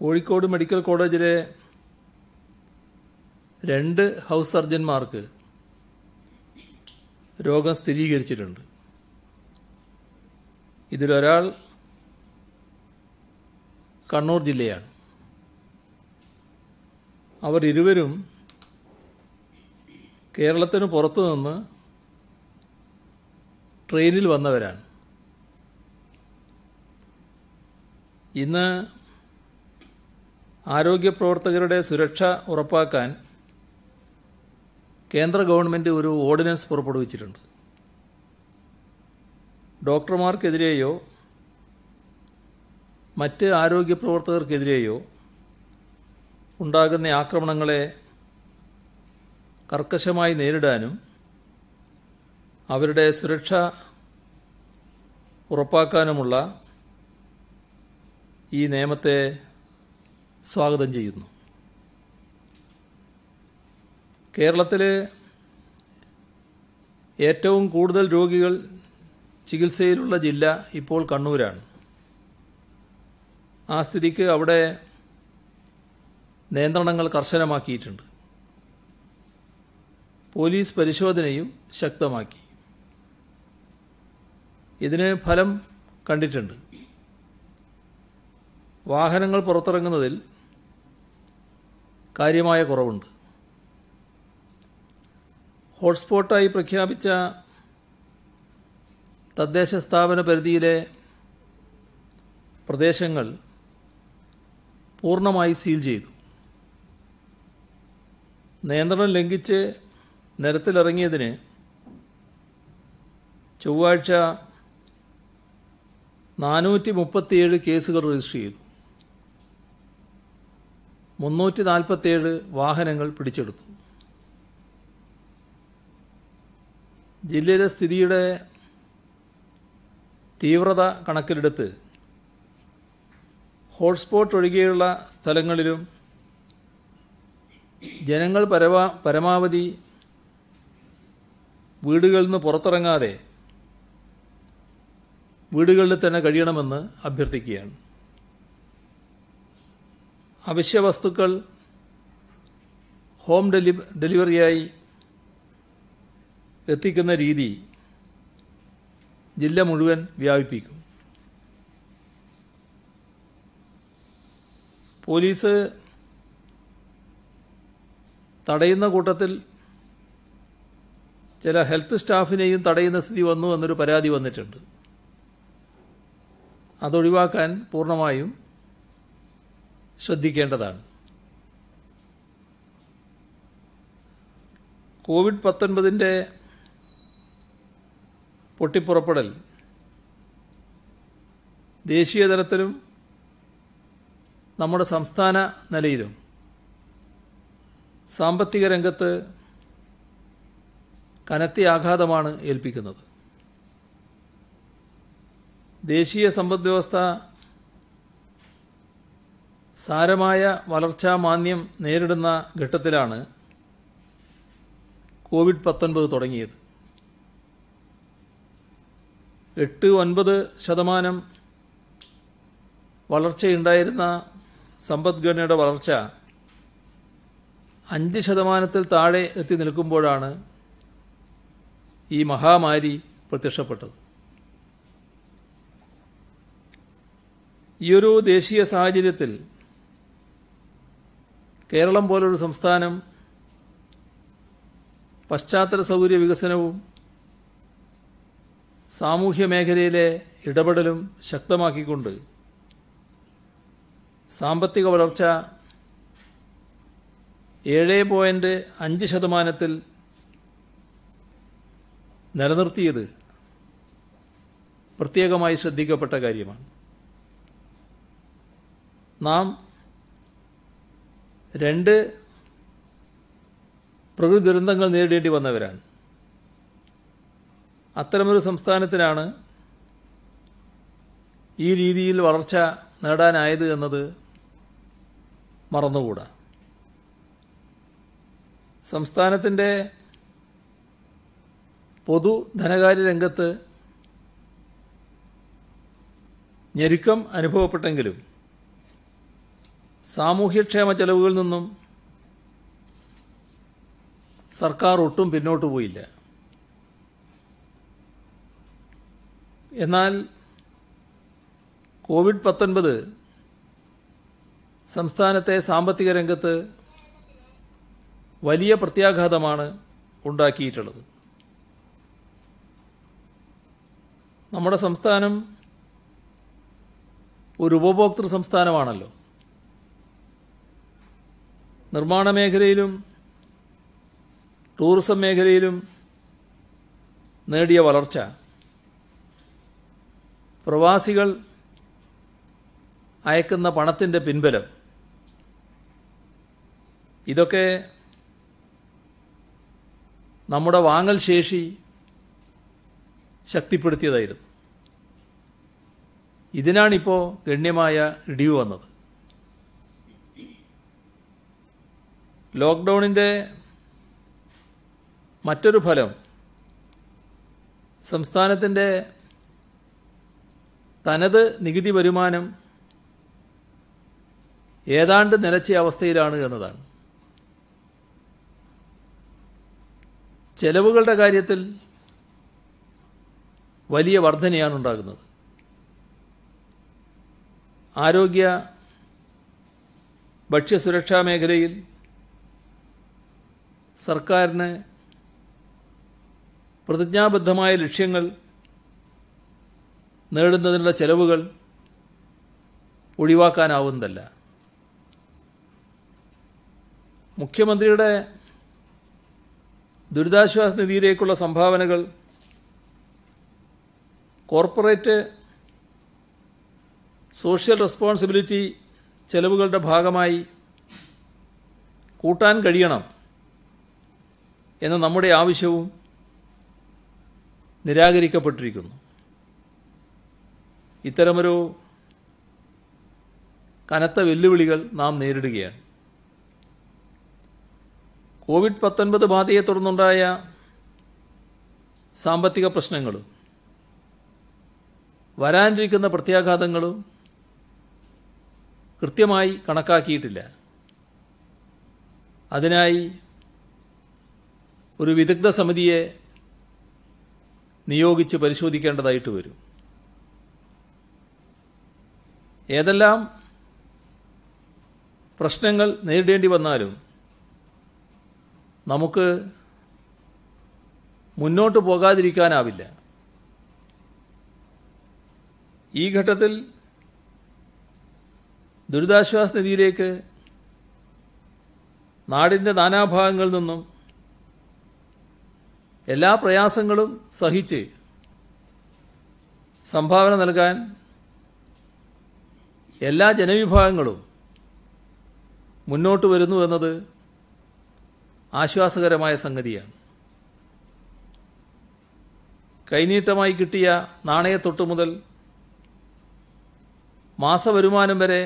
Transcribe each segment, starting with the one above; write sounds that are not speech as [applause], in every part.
Kozhikode medical കോളേജിലെ രണ്ട് house സർജന്മാർക്ക് രോഗം സ്ഥിരീകരിച്ചിട്ടുണ്ട് ഇതിലൊരാൾ കണ്ണൂർ ജില്ലയാണ് അവർ ഇരുവരും കേരളത്തിന് പുറത്തു നിന്ന് ട്രെയിനിൽ വന്നവരാണ് ഇന്ന് ആരോഗ്യ പ്രവർത്തകരുടെ സുരക്ഷ ഉറപ്പാക്കാൻ കേന്ദ്ര ഗവൺമെൻറ് ഒരു ഓർഡിനൻസ് പുറപ്പെടുവിച്ചിട്ടുണ്ട് ഡോക്ടർമാർക്കെതിരെയോ മറ്റ് ആരോഗ്യ പ്രവർത്തകർക്കെതിരെയോ ഉണ്ടാകുന്ന ആക്രമണങ്ങളെ കർക്കശമായി നേരിടാനും അവരുടെ സുരക്ഷ ഉറപ്പാക്കാനുമുള്ള ഈ നിയമത്തെ സ്വാഗതം ചെയ്യുന്നു കേരളത്തിൽ ഏറ്റവും കൂടുതൽ രോഗികൾ ചികിത്സയിലുള്ള ജില്ല ഇപ്പോൾ കണ്ണൂരാണ് ആ സ്ഥിതിക്ക് അവിടെ നിയന്ത്രണങ്ങൾ കർശനമാക്കിയിട്ടുണ്ട് പോലീസ് പരിശോധനയും ശക്തമാക്കി ഇതിന് ഫലം കണ്ടിട്ടുണ്ട് വാഹനങ്ങൾ പുറത്തിറങ്ങുന്നതിൽ കാര്യമായ കുറവുണ്ട് ഹോട്ട്സ്പോട്ടായി പ്രഖ്യാപിച്ച തദ്ദേശ സ്ഥാപന പരിധിയിലെ പ്രദേശങ്ങൾ പൂർണ്ണമായി സീൽ ചെയ്തു നിയന്ത്രണം ലംഘിച്ച് നിരത്തിലിറങ്ങിയതിന് ചൊവ്വാഴ്ച നാനൂറ്റി മുപ്പത്തിയേഴ് കേസുകൾ രജിസ്റ്റർ ചെയ്തു മുന്നൂറ്റി നാൽപ്പത്തിയേഴ് വാഹനങ്ങൾ പിടിച്ചെടുത്തു ജില്ലയിലെ സ്ഥിതിയുടെ തീവ്രത കണക്കിലെടുത്ത് ഹോട്ട്സ്പോട്ട് ഒഴികെയുള്ള സ്ഥലങ്ങളിലും ജനങ്ങൾ പരമാ പരമാവധി വീടുകളിൽ നിന്ന് പുറത്തിറങ്ങാതെ വീടുകളിൽ തന്നെ കഴിയണമെന്ന് അഭ്യർത്ഥിക്കുകയാണ് അവശ്യ വസ്തുക്കൾ ഹോം ഡെലി ഡെലിവറിയായി എത്തിക്കുന്ന രീതി ജില്ല മുഴുവൻ വ്യാപിപ്പിക്കും പോലീസ് തടയുന്ന കൂട്ടത്തിൽ ചില ഹെൽത്ത് സ്റ്റാഫിനെയും തടയുന്ന സ്ഥിതി വന്നു എന്നൊരു പരാതി വന്നിട്ടുണ്ട് അതൊഴിവാക്കാൻ പൂർണ്ണമായും ശ്രദ്ധിക്കേണ്ടതാണ് കോവിഡ് പത്തൊൻപതിൻ്റെ പൊട്ടിപ്പുറപ്പെടൽ ദേശീയ തലത്തിലും നമ്മുടെ സംസ്ഥാന നിലയിലും സാമ്പത്തിക രംഗത്ത് കനത്തി ആഘാതമാണ് ഏൽപ്പിക്കുന്നത് ദേശീയ സമ്പദ് വ്യവസ്ഥ സാരമായ വളർച്ചാ മാന്ദ്യം നേരിടുന്ന ഘട്ടത്തിലാണ് കോവിഡ് പത്തൊൻപത് തുടങ്ങിയത് എട്ട് ഒൻപത് ശതമാനം വളർച്ചയുണ്ടായിരുന്ന സമ്പദ്ഘടനയുടെ വളർച്ച അഞ്ച് ശതമാനത്തിൽ താഴെ എത്തി നിൽക്കുമ്പോഴാണ് ഈ മഹാമാരി പ്രത്യക്ഷപ്പെട്ടത് ഈയൊരു ദേശീയ സാഹചര്യത്തിൽ കേരളം പോലൊരു സംസ്ഥാനം പശ്ചാത്തല സൗകര്യ വികസനവും സാമൂഹ്യ മേഖലയിലെ ഇടപെടലും ശക്തമാക്കിക്കൊണ്ട് സാമ്പത്തിക വളർച്ച ഏഴ് പോയിൻറ്റ് അഞ്ച് ശതമാനത്തിൽ നിലനിർത്തിയത് പ്രത്യേകമായി ശ്രദ്ധിക്കപ്പെട്ട കാര്യമാണ് നാം രണ്ട് പ്രകൃതി ദുരന്തങ്ങൾ നേരിടേണ്ടി വന്നവരാണ് അത്തരമൊരു സംസ്ഥാനത്തിനാണ് ഈ രീതിയിൽ വളർച്ച നേടാനായത് എന്നത് മറന്നുകൂടാ സംസ്ഥാനത്തിൻ്റെ പൊതു ധനകാര്യ രംഗത്ത് ഞെരുക്കം അനുഭവപ്പെട്ടെങ്കിലും സാമൂഹ്യക്ഷേമ ചെലവുകളിൽ നിന്നും സർക്കാർ ഒട്ടും പിന്നോട്ട് പോയില്ല എന്നാൽ കോവിഡ് പത്തൊൻപത് സംസ്ഥാനത്തെ സാമ്പത്തിക രംഗത്ത് വലിയ പ്രത്യാഘാതമാണ് ഉണ്ടാക്കിയിട്ടുള്ളത് നമ്മുടെ സംസ്ഥാനം ഒരു ഉപഭോക്തൃ സംസ്ഥാനമാണല്ലോ നിർമ്മാണ മേഖലയിലും ടൂറിസം മേഖലയിലും നേടിയ വളർച്ച പ്രവാസികൾ അയക്കുന്ന പണത്തിൻ്റെ പിൻബലം ഇതൊക്കെ നമ്മുടെ വാങ്ങൽ ശേഷി ശക്തിപ്പെടുത്തിയതായിരുന്നു ഇതിനാണിപ്പോൾ ഗണ്യമായ ഇടിവ് വന്നത് ലോക്ക്ഡൗണിൻ്റെ മറ്റൊരു ഫലം സംസ്ഥാനത്തിൻ്റെ തനത് നികുതി വരുമാനം ഏതാണ്ട് നിലച്ച അവസ്ഥയിലാണ് എന്നതാണ് ചെലവുകളുടെ കാര്യത്തിൽ വലിയ വർധനയാണ് ഉണ്ടാകുന്നത് ആരോഗ്യ ഭക്ഷ്യസുരക്ഷാ മേഖലയിൽ സർക്കാരിന് പ്രതിജ്ഞാബദ്ധമായ ലക്ഷ്യങ്ങൾ നേടുന്നതിനുള്ള ചെലവുകൾ ഒഴിവാക്കാനാവുന്നതല്ല മുഖ്യമന്ത്രിയുടെ ദുരിതാശ്വാസ നിധിയിലേക്കുള്ള സംഭാവനകൾ കോർപ്പറേറ്റ് സോഷ്യൽ റെസ്പോൺസിബിലിറ്റി ചെലവുകളുടെ ഭാഗമായി കൂട്ടാൻ കഴിയണം എന്ന നമ്മുടെ ആവശ്യവും നിരാകരിക്കപ്പെട്ടിരിക്കുന്നു ഇത്തരമൊരു കനത്ത വെല്ലുവിളികൾ നാം നേരിടുകയാണ് കോവിഡ് പത്തൊൻപത് ബാധയെ തുടർന്നുണ്ടായ സാമ്പത്തിക പ്രശ്നങ്ങളും വരാനിരിക്കുന്ന പ്രത്യാഘാതങ്ങളും കൃത്യമായി കണക്കാക്കിയിട്ടില്ല അതിനായി ഒരു വിദഗ്ധ സമിതിയെ നിയോഗിച്ച് പരിശോധിക്കേണ്ടതായിട്ട് വരും ഏതെല്ലാം പ്രശ്നങ്ങൾ നേരിടേണ്ടി വന്നാലും നമുക്ക് മുന്നോട്ട് പോകാതിരിക്കാനാവില്ല ഈ ഘട്ടത്തിൽ ദുരിതാശ്വാസ നിധിയിലേക്ക് നാടിൻ്റെ നാനാഭാഗങ്ങളിൽ നിന്നും എല്ലാ പ്രയാസങ്ങളും സഹിച്ച് സംഭാവന നൽകാൻ എല്ലാ ജനവിഭാഗങ്ങളും മുന്നോട്ട് വരുന്നു എന്നത് ആശ്വാസകരമായ സംഗതിയാണ് കൈനീട്ടമായി കിട്ടിയ നാണയത്തൊട്ട് മുതൽ മാസവരുമാനം വരെ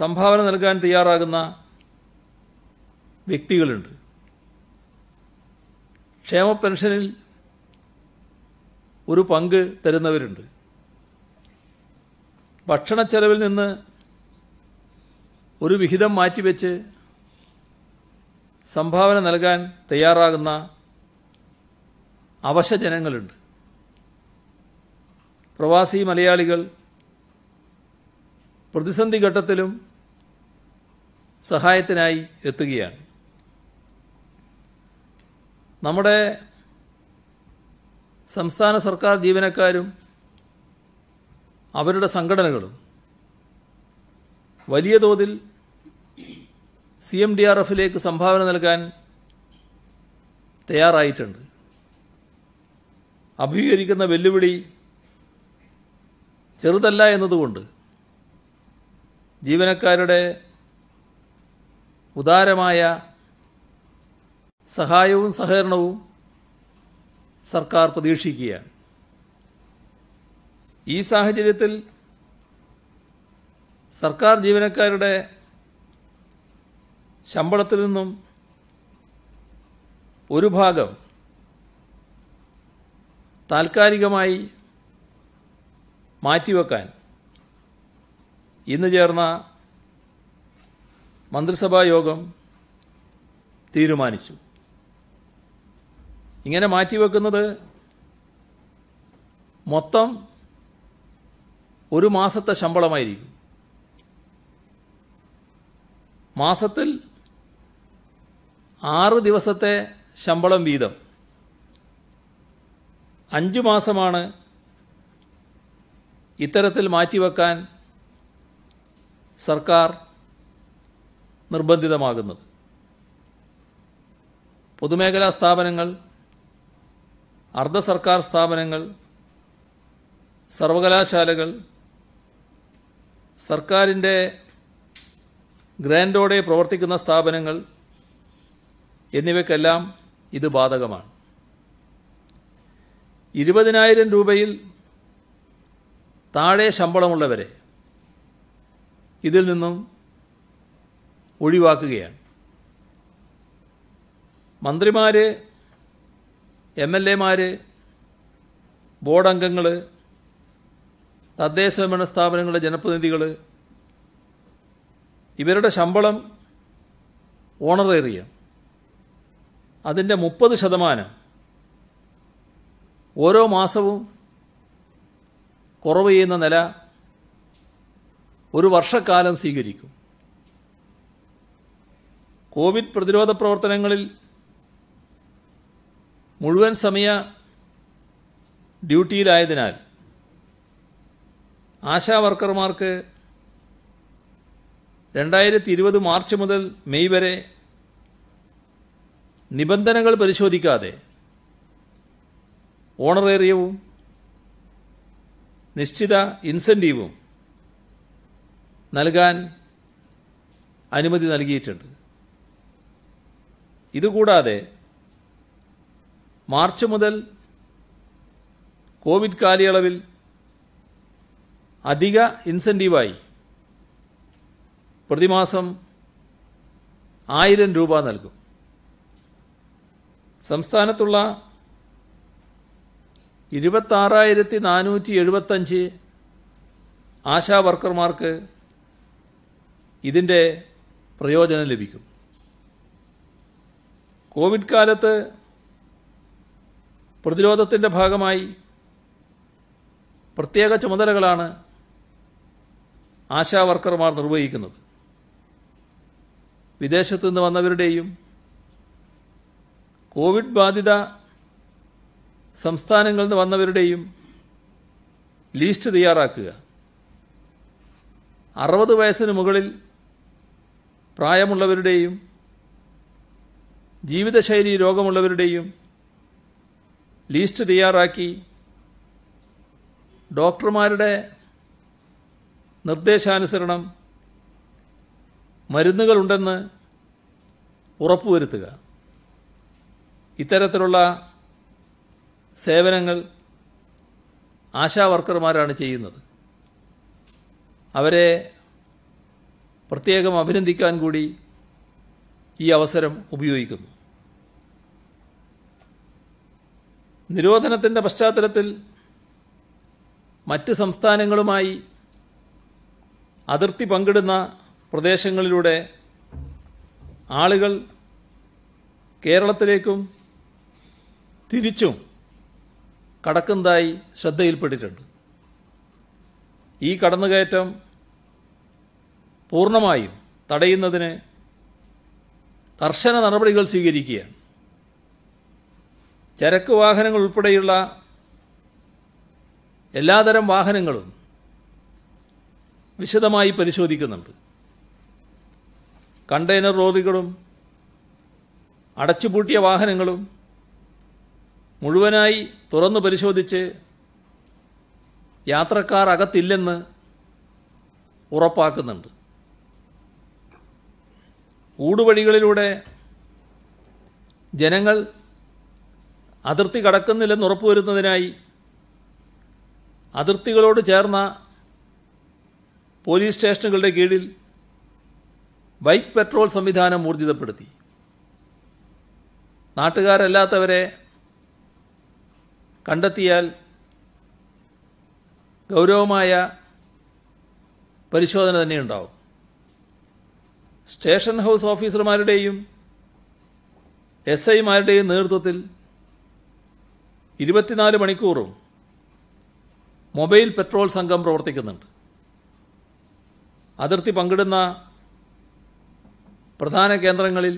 സംഭാവന നൽകാൻ തയ്യാറാകുന്ന വ്യക്തികളുണ്ട് ക്ഷേമ പെൻഷനിൽ ഒരു പങ്ക് തരുന്നവരുണ്ട് ഭക്ഷണ ചെലവിൽ നിന്ന് ഒരു വിഹിതം മാറ്റിവെച്ച് സംഭാവന നൽകാൻ തയ്യാറാകുന്ന അവശജനങ്ങളുണ്ട് ജനങ്ങളുണ്ട് പ്രവാസി മലയാളികൾ പ്രതിസന്ധി ഘട്ടത്തിലും സഹായത്തിനായി എത്തുകയാണ് നമ്മുടെ സംസ്ഥാന സർക്കാർ ജീവനക്കാരും അവരുടെ സംഘടനകളും വലിയ തോതിൽ സി എം ഡി ആർ എഫിലേക്ക് സംഭാവന നൽകാൻ തയ്യാറായിട്ടുണ്ട് അഭിമുഖീകരിക്കുന്ന വെല്ലുവിളി ചെറുതല്ല എന്നതുകൊണ്ട് ജീവനക്കാരുടെ ഉദാരമായ സഹായവും സഹകരണവും സർക്കാർ പ്രതീക്ഷിക്കുകയാണ് ഈ സാഹചര്യത്തിൽ സർക്കാർ ജീവനക്കാരുടെ ശമ്പളത്തിൽ നിന്നും ഒരു ഭാഗം താൽക്കാലികമായി മാറ്റിവെക്കാൻ ഇന്ന് ചേർന്ന മന്ത്രിസഭാ യോഗം തീരുമാനിച്ചു ഇങ്ങനെ മാറ്റിവെക്കുന്നത് മൊത്തം ഒരു മാസത്തെ ശമ്പളമായിരിക്കും മാസത്തിൽ ആറ് ദിവസത്തെ ശമ്പളം വീതം അഞ്ച് മാസമാണ് ഇത്തരത്തിൽ മാറ്റിവെക്കാൻ സർക്കാർ നിർബന്ധിതമാകുന്നത് പൊതുമേഖലാ സ്ഥാപനങ്ങൾ അർദ്ധ സർക്കാർ സ്ഥാപനങ്ങൾ സർവകലാശാലകൾ സർക്കാരിൻ്റെ ഗ്രാൻഡോടെ പ്രവർത്തിക്കുന്ന സ്ഥാപനങ്ങൾ എന്നിവയ്ക്കെല്ലാം ഇത് ബാധകമാണ് ഇരുപതിനായിരം രൂപയിൽ താഴെ ശമ്പളമുള്ളവരെ ഇതിൽ നിന്നും ഒഴിവാക്കുകയാണ് മന്ത്രിമാരെ എം എൽ എമാർ ബോർഡ് അംഗങ്ങൾ തദ്ദേശ ഭരണ സ്ഥാപനങ്ങളുടെ ജനപ്രതിനിധികൾ ഇവരുടെ ശമ്പളം ഓണറേറിയ അതിൻ്റെ മുപ്പത് ശതമാനം ഓരോ മാസവും കുറവ് ചെയ്യുന്ന നില ഒരു വർഷക്കാലം സ്വീകരിക്കും കോവിഡ് പ്രതിരോധ പ്രവർത്തനങ്ങളിൽ മുഴുവൻ സമയ ഡ്യൂട്ടിയിലായതിനാൽ ആശാ വർക്കർമാർക്ക് രണ്ടായിരത്തി ഇരുപത് മാർച്ച് മുതൽ മെയ് വരെ നിബന്ധനകൾ പരിശോധിക്കാതെ ഓണറേറിയവും നിശ്ചിത ഇൻസെൻറ്റീവും നൽകാൻ അനുമതി നൽകിയിട്ടുണ്ട് ഇതുകൂടാതെ മാർച്ച് മുതൽ കോവിഡ് കാലയളവിൽ അധിക ഇൻസെൻറ്റീവായി പ്രതിമാസം ആയിരം രൂപ നൽകും സംസ്ഥാനത്തുള്ള ഇരുപത്താറായിരത്തി നാനൂറ്റി എഴുപത്തഞ്ച് ആശാ വർക്കർമാർക്ക് ഇതിൻ്റെ പ്രയോജനം ലഭിക്കും കോവിഡ് കാലത്ത് പ്രതിരോധത്തിൻ്റെ ഭാഗമായി പ്രത്യേക ചുമതലകളാണ് ആശാ വർക്കർമാർ നിർവഹിക്കുന്നത് വിദേശത്തു നിന്ന് വന്നവരുടെയും കോവിഡ് ബാധിത സംസ്ഥാനങ്ങളിൽ നിന്ന് വന്നവരുടെയും ലിസ്റ്റ് തയ്യാറാക്കുക അറുപത് വയസ്സിന് മുകളിൽ പ്രായമുള്ളവരുടെയും ജീവിതശൈലി രോഗമുള്ളവരുടെയും ലിസ്റ്റ് തയ്യാറാക്കി ഡോക്ടർമാരുടെ നിർദ്ദേശാനുസരണം മരുന്നുകളുണ്ടെന്ന് ഉറപ്പുവരുത്തുക ഇത്തരത്തിലുള്ള സേവനങ്ങൾ ആശാ വർക്കർമാരാണ് ചെയ്യുന്നത് അവരെ പ്രത്യേകം അഭിനന്ദിക്കാൻ കൂടി ഈ അവസരം ഉപയോഗിക്കുന്നു നിരോധനത്തിൻ്റെ പശ്ചാത്തലത്തിൽ മറ്റ് സംസ്ഥാനങ്ങളുമായി അതിർത്തി പങ്കിടുന്ന പ്രദേശങ്ങളിലൂടെ ആളുകൾ കേരളത്തിലേക്കും തിരിച്ചും കടക്കുന്നതായി ശ്രദ്ധയിൽപ്പെട്ടിട്ടുണ്ട് ഈ കടന്നുകയറ്റം പൂർണ്ണമായും തടയുന്നതിന് കർശന നടപടികൾ സ്വീകരിക്കുകയാണ് ചരക്ക് വാഹനങ്ങൾ ഉൾപ്പെടെയുള്ള എല്ലാതരം വാഹനങ്ങളും വിശദമായി പരിശോധിക്കുന്നുണ്ട് കണ്ടെയ്നർ ലോറികളും അടച്ചുപൂട്ടിയ വാഹനങ്ങളും മുഴുവനായി തുറന്നു പരിശോധിച്ച് യാത്രക്കാർ അകത്തില്ലെന്ന് ഉറപ്പാക്കുന്നുണ്ട് ഊടുവഴികളിലൂടെ ജനങ്ങൾ അതിർത്തി കടക്കുന്നില്ലെന്ന് ഉറപ്പുവരുന്നതിനായി അതിർത്തികളോട് ചേർന്ന പോലീസ് സ്റ്റേഷനുകളുടെ കീഴിൽ ബൈക്ക് പെട്രോൾ സംവിധാനം ഊർജിതപ്പെടുത്തി നാട്ടുകാരല്ലാത്തവരെ കണ്ടെത്തിയാൽ ഗൗരവമായ പരിശോധന തന്നെ ഉണ്ടാവും സ്റ്റേഷൻ ഹൗസ് ഓഫീസർമാരുടെയും എസ് ഐമാരുടെയും നേതൃത്വത്തിൽ ഇരുപത്തിനാല് മണിക്കൂറും മൊബൈൽ പെട്രോൾ സംഘം പ്രവർത്തിക്കുന്നുണ്ട് അതിർത്തി പങ്കിടുന്ന പ്രധാന കേന്ദ്രങ്ങളിൽ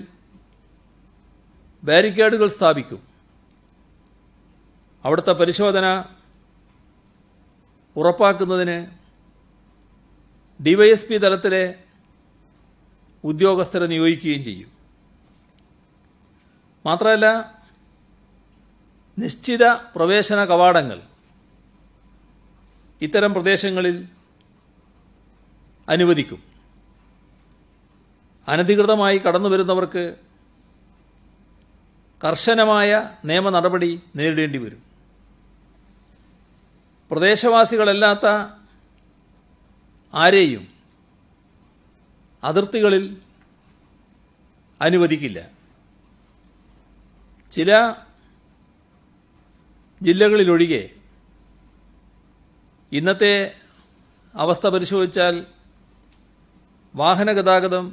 ബാരിക്കേഡുകൾ സ്ഥാപിക്കും അവിടുത്തെ പരിശോധന ഉറപ്പാക്കുന്നതിന് ഡിവൈഎസ്പി തലത്തിലെ ഉദ്യോഗസ്ഥരെ നിയോഗിക്കുകയും ചെയ്യും മാത്രമല്ല നിശ്ചിത പ്രവേശന കവാടങ്ങൾ ഇത്തരം പ്രദേശങ്ങളിൽ അനുവദിക്കും അനധികൃതമായി കടന്നു വരുന്നവർക്ക് കർശനമായ നിയമ നടപടി നേരിടേണ്ടി വരും പ്രദേശവാസികളല്ലാത്ത ആരെയും അതിർത്തികളിൽ അനുവദിക്കില്ല ചില ജില്ലകളിലൊഴികെ ഇന്നത്തെ അവസ്ഥ പരിശോധിച്ചാൽ വാഹന ഗതാഗതം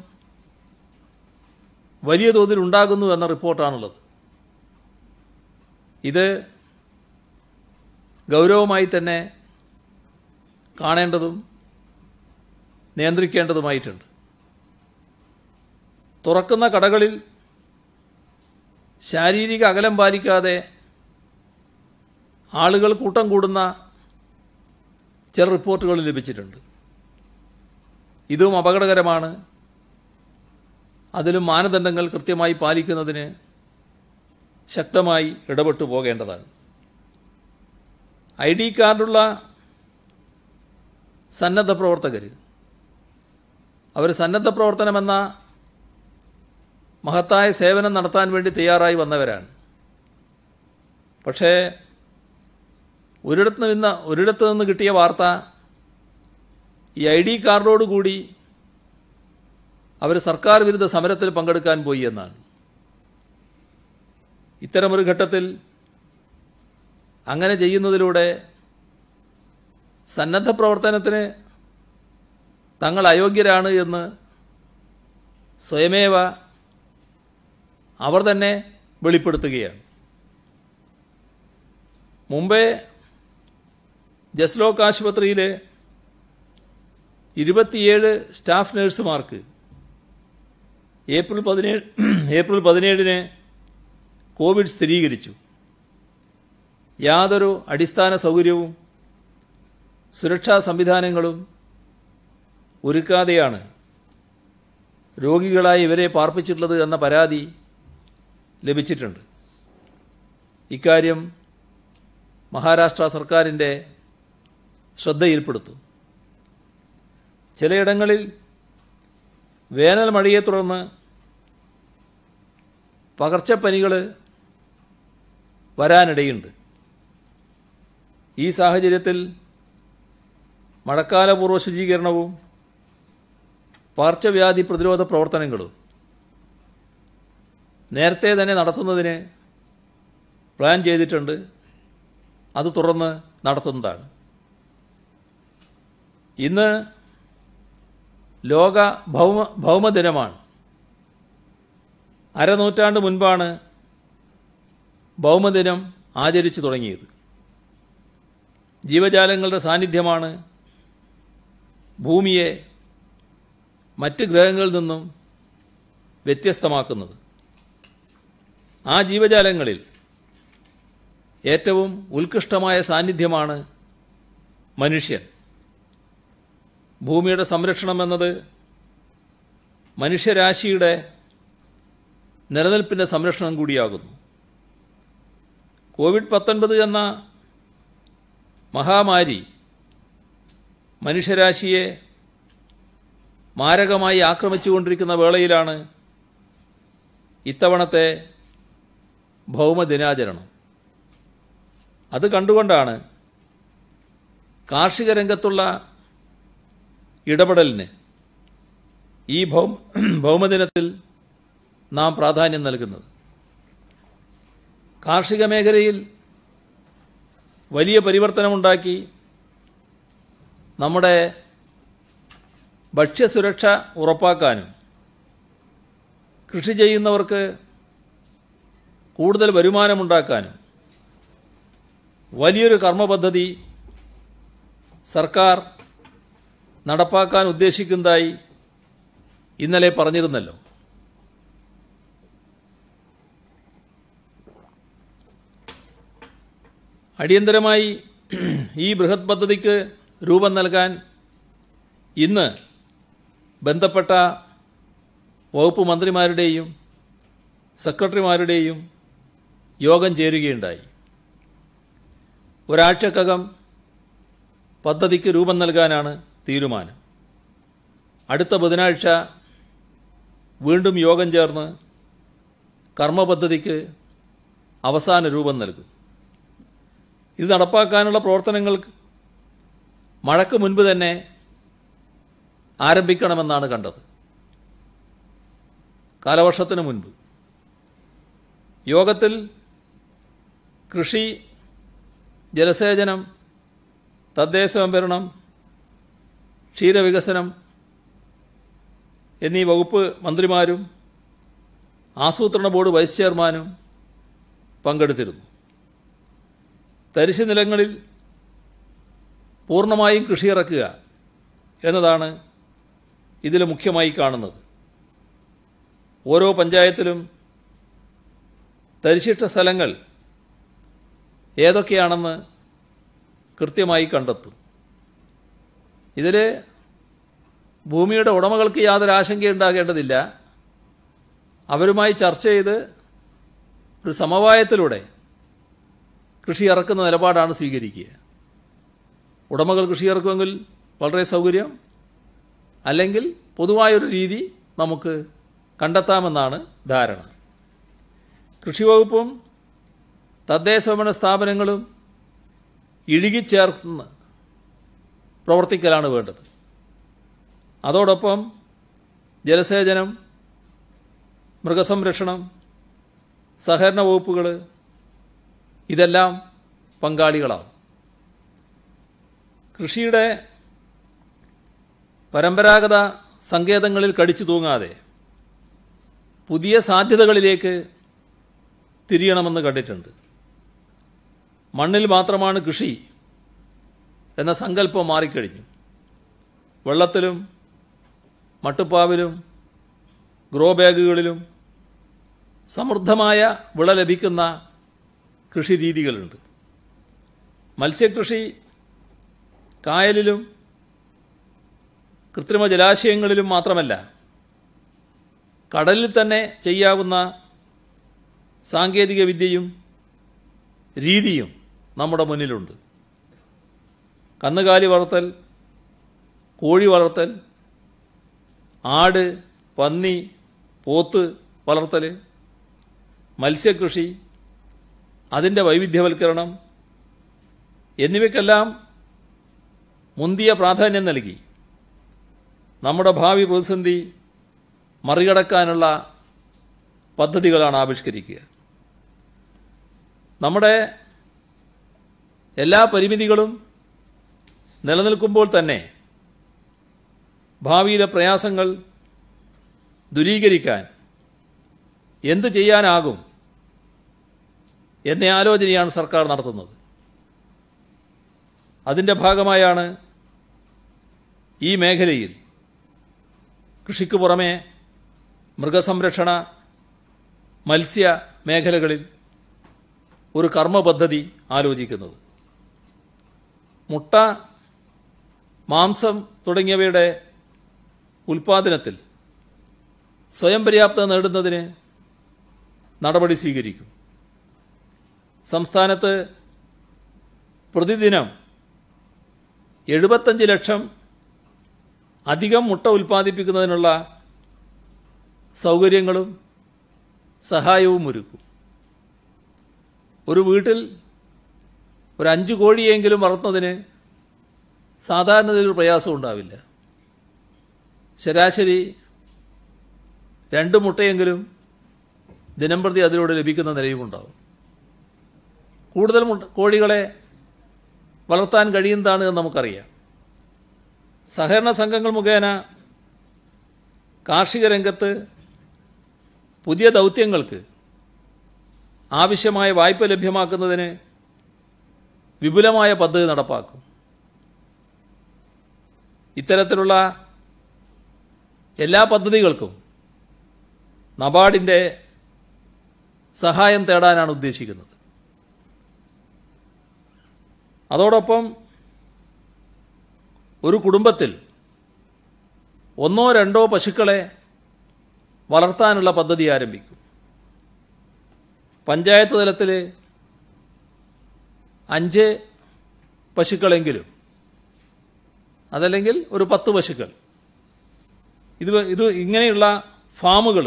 വലിയ തോതിൽ ഉണ്ടാകുന്നു എന്ന റിപ്പോർട്ടാണുള്ളത് ഇത് ഗൗരവമായി തന്നെ കാണേണ്ടതും നിയന്ത്രിക്കേണ്ടതുമായിട്ടുണ്ട് തുറക്കുന്ന കടകളിൽ ശാരീരിക അകലം പാലിക്കാതെ ആളുകൾ കൂട്ടം കൂടുന്ന ചില റിപ്പോർട്ടുകൾ ലഭിച്ചിട്ടുണ്ട് ഇതും അപകടകരമാണ് അതിലും മാനദണ്ഡങ്ങൾ കൃത്യമായി പാലിക്കുന്നതിന് ശക്തമായി ഇടപെട്ടു പോകേണ്ടതാണ് ഐ ഡി കാർഡുള്ള സന്നദ്ധ പ്രവർത്തകർ അവർ സന്നദ്ധ പ്രവർത്തനമെന്ന മഹത്തായ സേവനം നടത്താൻ വേണ്ടി തയ്യാറായി വന്നവരാണ് പക്ഷേ ഒരിടത്ത് നിന്ന് ഒരിടത്ത് നിന്ന് കിട്ടിയ വാർത്ത ഈ ഐ ഡി കാർഡോടുകൂടി അവർ സർക്കാർ വിരുദ്ധ സമരത്തിൽ പങ്കെടുക്കാൻ പോയി എന്നാണ് ഇത്തരമൊരു ഘട്ടത്തിൽ അങ്ങനെ ചെയ്യുന്നതിലൂടെ സന്നദ്ധ പ്രവർത്തനത്തിന് തങ്ങൾ അയോഗ്യരാണ് എന്ന് സ്വയമേവ അവർ തന്നെ വെളിപ്പെടുത്തുകയാണ് മുമ്പേ ജസ്ലോക്ക് ആശുപത്രിയിലെ ഇരുപത്തിയേഴ് സ്റ്റാഫ് നഴ്സുമാർക്ക് ഏപ്രിൽ പതിനേഴ് ഏപ്രിൽ പതിനേഴിന് കോവിഡ് സ്ഥിരീകരിച്ചു യാതൊരു അടിസ്ഥാന സൗകര്യവും സുരക്ഷാ സംവിധാനങ്ങളും ഒരുക്കാതെയാണ് രോഗികളായി ഇവരെ പാർപ്പിച്ചിട്ടുള്ളത് എന്ന പരാതി ലഭിച്ചിട്ടുണ്ട് ഇക്കാര്യം മഹാരാഷ്ട്ര സർക്കാരിൻ്റെ ശ്രദ്ധയിൽപ്പെടുത്തും ചിലയിടങ്ങളിൽ വേനൽ മഴയെ തുടർന്ന് പകർച്ചപ്പനികൾ വരാനിടയുണ്ട് ഈ സാഹചര്യത്തിൽ മഴക്കാലപൂർവ്വ ശുചീകരണവും പകർച്ചവ്യാധി പ്രതിരോധ പ്രവർത്തനങ്ങളും നേരത്തെ തന്നെ നടത്തുന്നതിന് പ്ലാൻ ചെയ്തിട്ടുണ്ട് അത് തുറന്ന് നടത്തുന്നതാണ് ഇന്ന് ലോക ഭൗമ ഭൗമദിനമാണ് അരനൂറ്റാണ്ട് മുൻപാണ് ഭൗമദിനം ആചരിച്ചു തുടങ്ങിയത് ജീവജാലങ്ങളുടെ സാന്നിധ്യമാണ് ഭൂമിയെ മറ്റ് ഗ്രഹങ്ങളിൽ നിന്നും വ്യത്യസ്തമാക്കുന്നത് ആ ജീവജാലങ്ങളിൽ ഏറ്റവും ഉത്കൃഷ്ടമായ സാന്നിധ്യമാണ് മനുഷ്യൻ ഭൂമിയുടെ സംരക്ഷണം എന്നത് മനുഷ്യരാശിയുടെ നിലനിൽപ്പിൻ്റെ സംരക്ഷണം കൂടിയാകുന്നു കോവിഡ് പത്തൊൻപത് എന്ന മഹാമാരി മനുഷ്യരാശിയെ മാരകമായി ആക്രമിച്ചുകൊണ്ടിരിക്കുന്ന വേളയിലാണ് ഇത്തവണത്തെ ഭൗമദിനാചരണം അത് കണ്ടുകൊണ്ടാണ് കാർഷിക രംഗത്തുള്ള ഇടപെടലിന് ഈ ഭൗ ഭൗമദിനത്തിൽ നാം പ്രാധാന്യം നൽകുന്നത് കാർഷിക മേഖലയിൽ വലിയ പരിവർത്തനമുണ്ടാക്കി നമ്മുടെ ഭക്ഷ്യസുരക്ഷ ഉറപ്പാക്കാനും കൃഷി ചെയ്യുന്നവർക്ക് കൂടുതൽ വരുമാനമുണ്ടാക്കാനും വലിയൊരു കർമ്മ സർക്കാർ നടപ്പാക്കാൻ ഉദ്ദേശിക്കുന്നതായി ഇന്നലെ പറഞ്ഞിരുന്നല്ലോ അടിയന്തരമായി ഈ ബൃഹത് പദ്ധതിക്ക് രൂപം നൽകാൻ ഇന്ന് ബന്ധപ്പെട്ട വകുപ്പ് മന്ത്രിമാരുടെയും സെക്രട്ടറിമാരുടെയും യോഗം ചേരുകയുണ്ടായി ഒരാഴ്ചക്കകം പദ്ധതിക്ക് രൂപം നൽകാനാണ് തീരുമാനം അടുത്ത ബുധനാഴ്ച വീണ്ടും യോഗം ചേർന്ന് കർമ്മപദ്ധതിക്ക് അവസാന രൂപം നൽകും ഇത് നടപ്പാക്കാനുള്ള പ്രവർത്തനങ്ങൾ മഴയ്ക്ക് മുൻപ് തന്നെ ആരംഭിക്കണമെന്നാണ് കണ്ടത് കാലവർഷത്തിന് മുൻപ് യോഗത്തിൽ കൃഷി ജലസേചനം തദ്ദേശ സ്വയംഭരണം ക്ഷീരവികസനം എന്നീ വകുപ്പ് മന്ത്രിമാരും ആസൂത്രണ ബോർഡ് വൈസ് ചെയർമാനും പങ്കെടുത്തിരുന്നു തരിശ് നിലങ്ങളിൽ പൂർണ്ണമായും കൃഷിയിറക്കുക എന്നതാണ് ഇതിൽ മുഖ്യമായി കാണുന്നത് ഓരോ പഞ്ചായത്തിലും തരിശിഷ്ട സ്ഥലങ്ങൾ ഏതൊക്കെയാണെന്ന് കൃത്യമായി കണ്ടെത്തും ഇതിൽ ഭൂമിയുടെ ഉടമകൾക്ക് യാതൊരു ഉണ്ടാകേണ്ടതില്ല അവരുമായി ചർച്ച ചെയ്ത് ഒരു സമവായത്തിലൂടെ കൃഷി ഇറക്കുന്ന നിലപാടാണ് സ്വീകരിക്കുക ഉടമകൾ കൃഷി ഇറക്കുമെങ്കിൽ വളരെ സൗകര്യം അല്ലെങ്കിൽ പൊതുവായൊരു രീതി നമുക്ക് കണ്ടെത്താമെന്നാണ് ധാരണ കൃഷി വകുപ്പും തദ്ദേശഭരണ സ്ഥാപനങ്ങളും ഇഴുകിച്ചേർന്ന് പ്രവർത്തിക്കലാണ് വേണ്ടത് അതോടൊപ്പം ജലസേചനം മൃഗസംരക്ഷണം സഹകരണ വകുപ്പുകൾ ഇതെല്ലാം പങ്കാളികളാകും കൃഷിയുടെ പരമ്പരാഗത സങ്കേതങ്ങളിൽ കടിച്ചു തൂങ്ങാതെ പുതിയ സാധ്യതകളിലേക്ക് തിരിയണമെന്ന് കണ്ടിട്ടുണ്ട് മണ്ണിൽ മാത്രമാണ് കൃഷി എന്ന സങ്കല്പം മാറിക്കഴിഞ്ഞു വെള്ളത്തിലും മട്ടുപ്പാവിലും ഗ്രോ ബാഗുകളിലും സമൃദ്ധമായ വിള ലഭിക്കുന്ന കൃഷി രീതികളുണ്ട് മത്സ്യകൃഷി കായലിലും കൃത്രിമ ജലാശയങ്ങളിലും മാത്രമല്ല കടലിൽ തന്നെ ചെയ്യാവുന്ന സാങ്കേതിക വിദ്യയും രീതിയും നമ്മുടെ മുന്നിലുണ്ട് കന്നുകാലി വളർത്തൽ കോഴി വളർത്തൽ ആട് പന്നി പോത്ത് വളർത്തൽ മത്സ്യകൃഷി അതിൻ്റെ വൈവിധ്യവൽക്കരണം എന്നിവയ്ക്കെല്ലാം മുന്തിയ പ്രാധാന്യം നൽകി നമ്മുടെ ഭാവി പ്രതിസന്ധി മറികടക്കാനുള്ള പദ്ധതികളാണ് ആവിഷ്കരിക്കുക നമ്മുടെ എല്ലാ പരിമിതികളും നിലനിൽക്കുമ്പോൾ തന്നെ ഭാവിയിലെ പ്രയാസങ്ങൾ ദുരീകരിക്കാൻ എന്ത് ചെയ്യാനാകും എന്ന ആലോചനയാണ് സർക്കാർ നടത്തുന്നത് അതിൻ്റെ ഭാഗമായാണ് ഈ മേഖലയിൽ കൃഷിക്ക് പുറമെ മൃഗസംരക്ഷണ മത്സ്യ മേഖലകളിൽ ഒരു കർമ്മ പദ്ധതി ആലോചിക്കുന്നത് മുട്ട മാംസം തുടങ്ങിയവയുടെ ഉൽപാദനത്തിൽ സ്വയം പര്യാപ്തത നേടുന്നതിന് നടപടി സ്വീകരിക്കും സംസ്ഥാനത്ത് പ്രതിദിനം എഴുപത്തഞ്ച് ലക്ഷം അധികം മുട്ട ഉൽപ്പാദിപ്പിക്കുന്നതിനുള്ള സൗകര്യങ്ങളും സഹായവും ഒരുക്കും ഒരു വീട്ടിൽ ഒരു അഞ്ച് കോഴിയെങ്കിലും വളർത്തുന്നതിന് സാധാരണ ഒരു പ്രയാസം ഉണ്ടാവില്ല ശരാശരി രണ്ട് മുട്ടയെങ്കിലും ദിനംപ്രതി അതിലൂടെ ലഭിക്കുന്ന നിലയുമുണ്ടാവും കൂടുതൽ കോഴികളെ വളർത്താൻ കഴിയുന്നതാണ് എന്ന് നമുക്കറിയാം സഹകരണ സംഘങ്ങൾ മുഖേന കാർഷിക രംഗത്ത് പുതിയ ദൗത്യങ്ങൾക്ക് ആവശ്യമായ വായ്പ ലഭ്യമാക്കുന്നതിന് വിപുലമായ പദ്ധതി നടപ്പാക്കും ഇത്തരത്തിലുള്ള എല്ലാ പദ്ധതികൾക്കും നബാഡിൻ്റെ സഹായം തേടാനാണ് ഉദ്ദേശിക്കുന്നത് അതോടൊപ്പം ഒരു കുടുംബത്തിൽ ഒന്നോ രണ്ടോ പശുക്കളെ വളർത്താനുള്ള പദ്ധതി ആരംഭിക്കും പഞ്ചായത്ത് തലത്തിൽ അഞ്ച് പശുക്കളെങ്കിലും അതല്ലെങ്കിൽ ഒരു പത്ത് പശുക്കൾ ഇത് ഇത് ഇങ്ങനെയുള്ള ഫാമുകൾ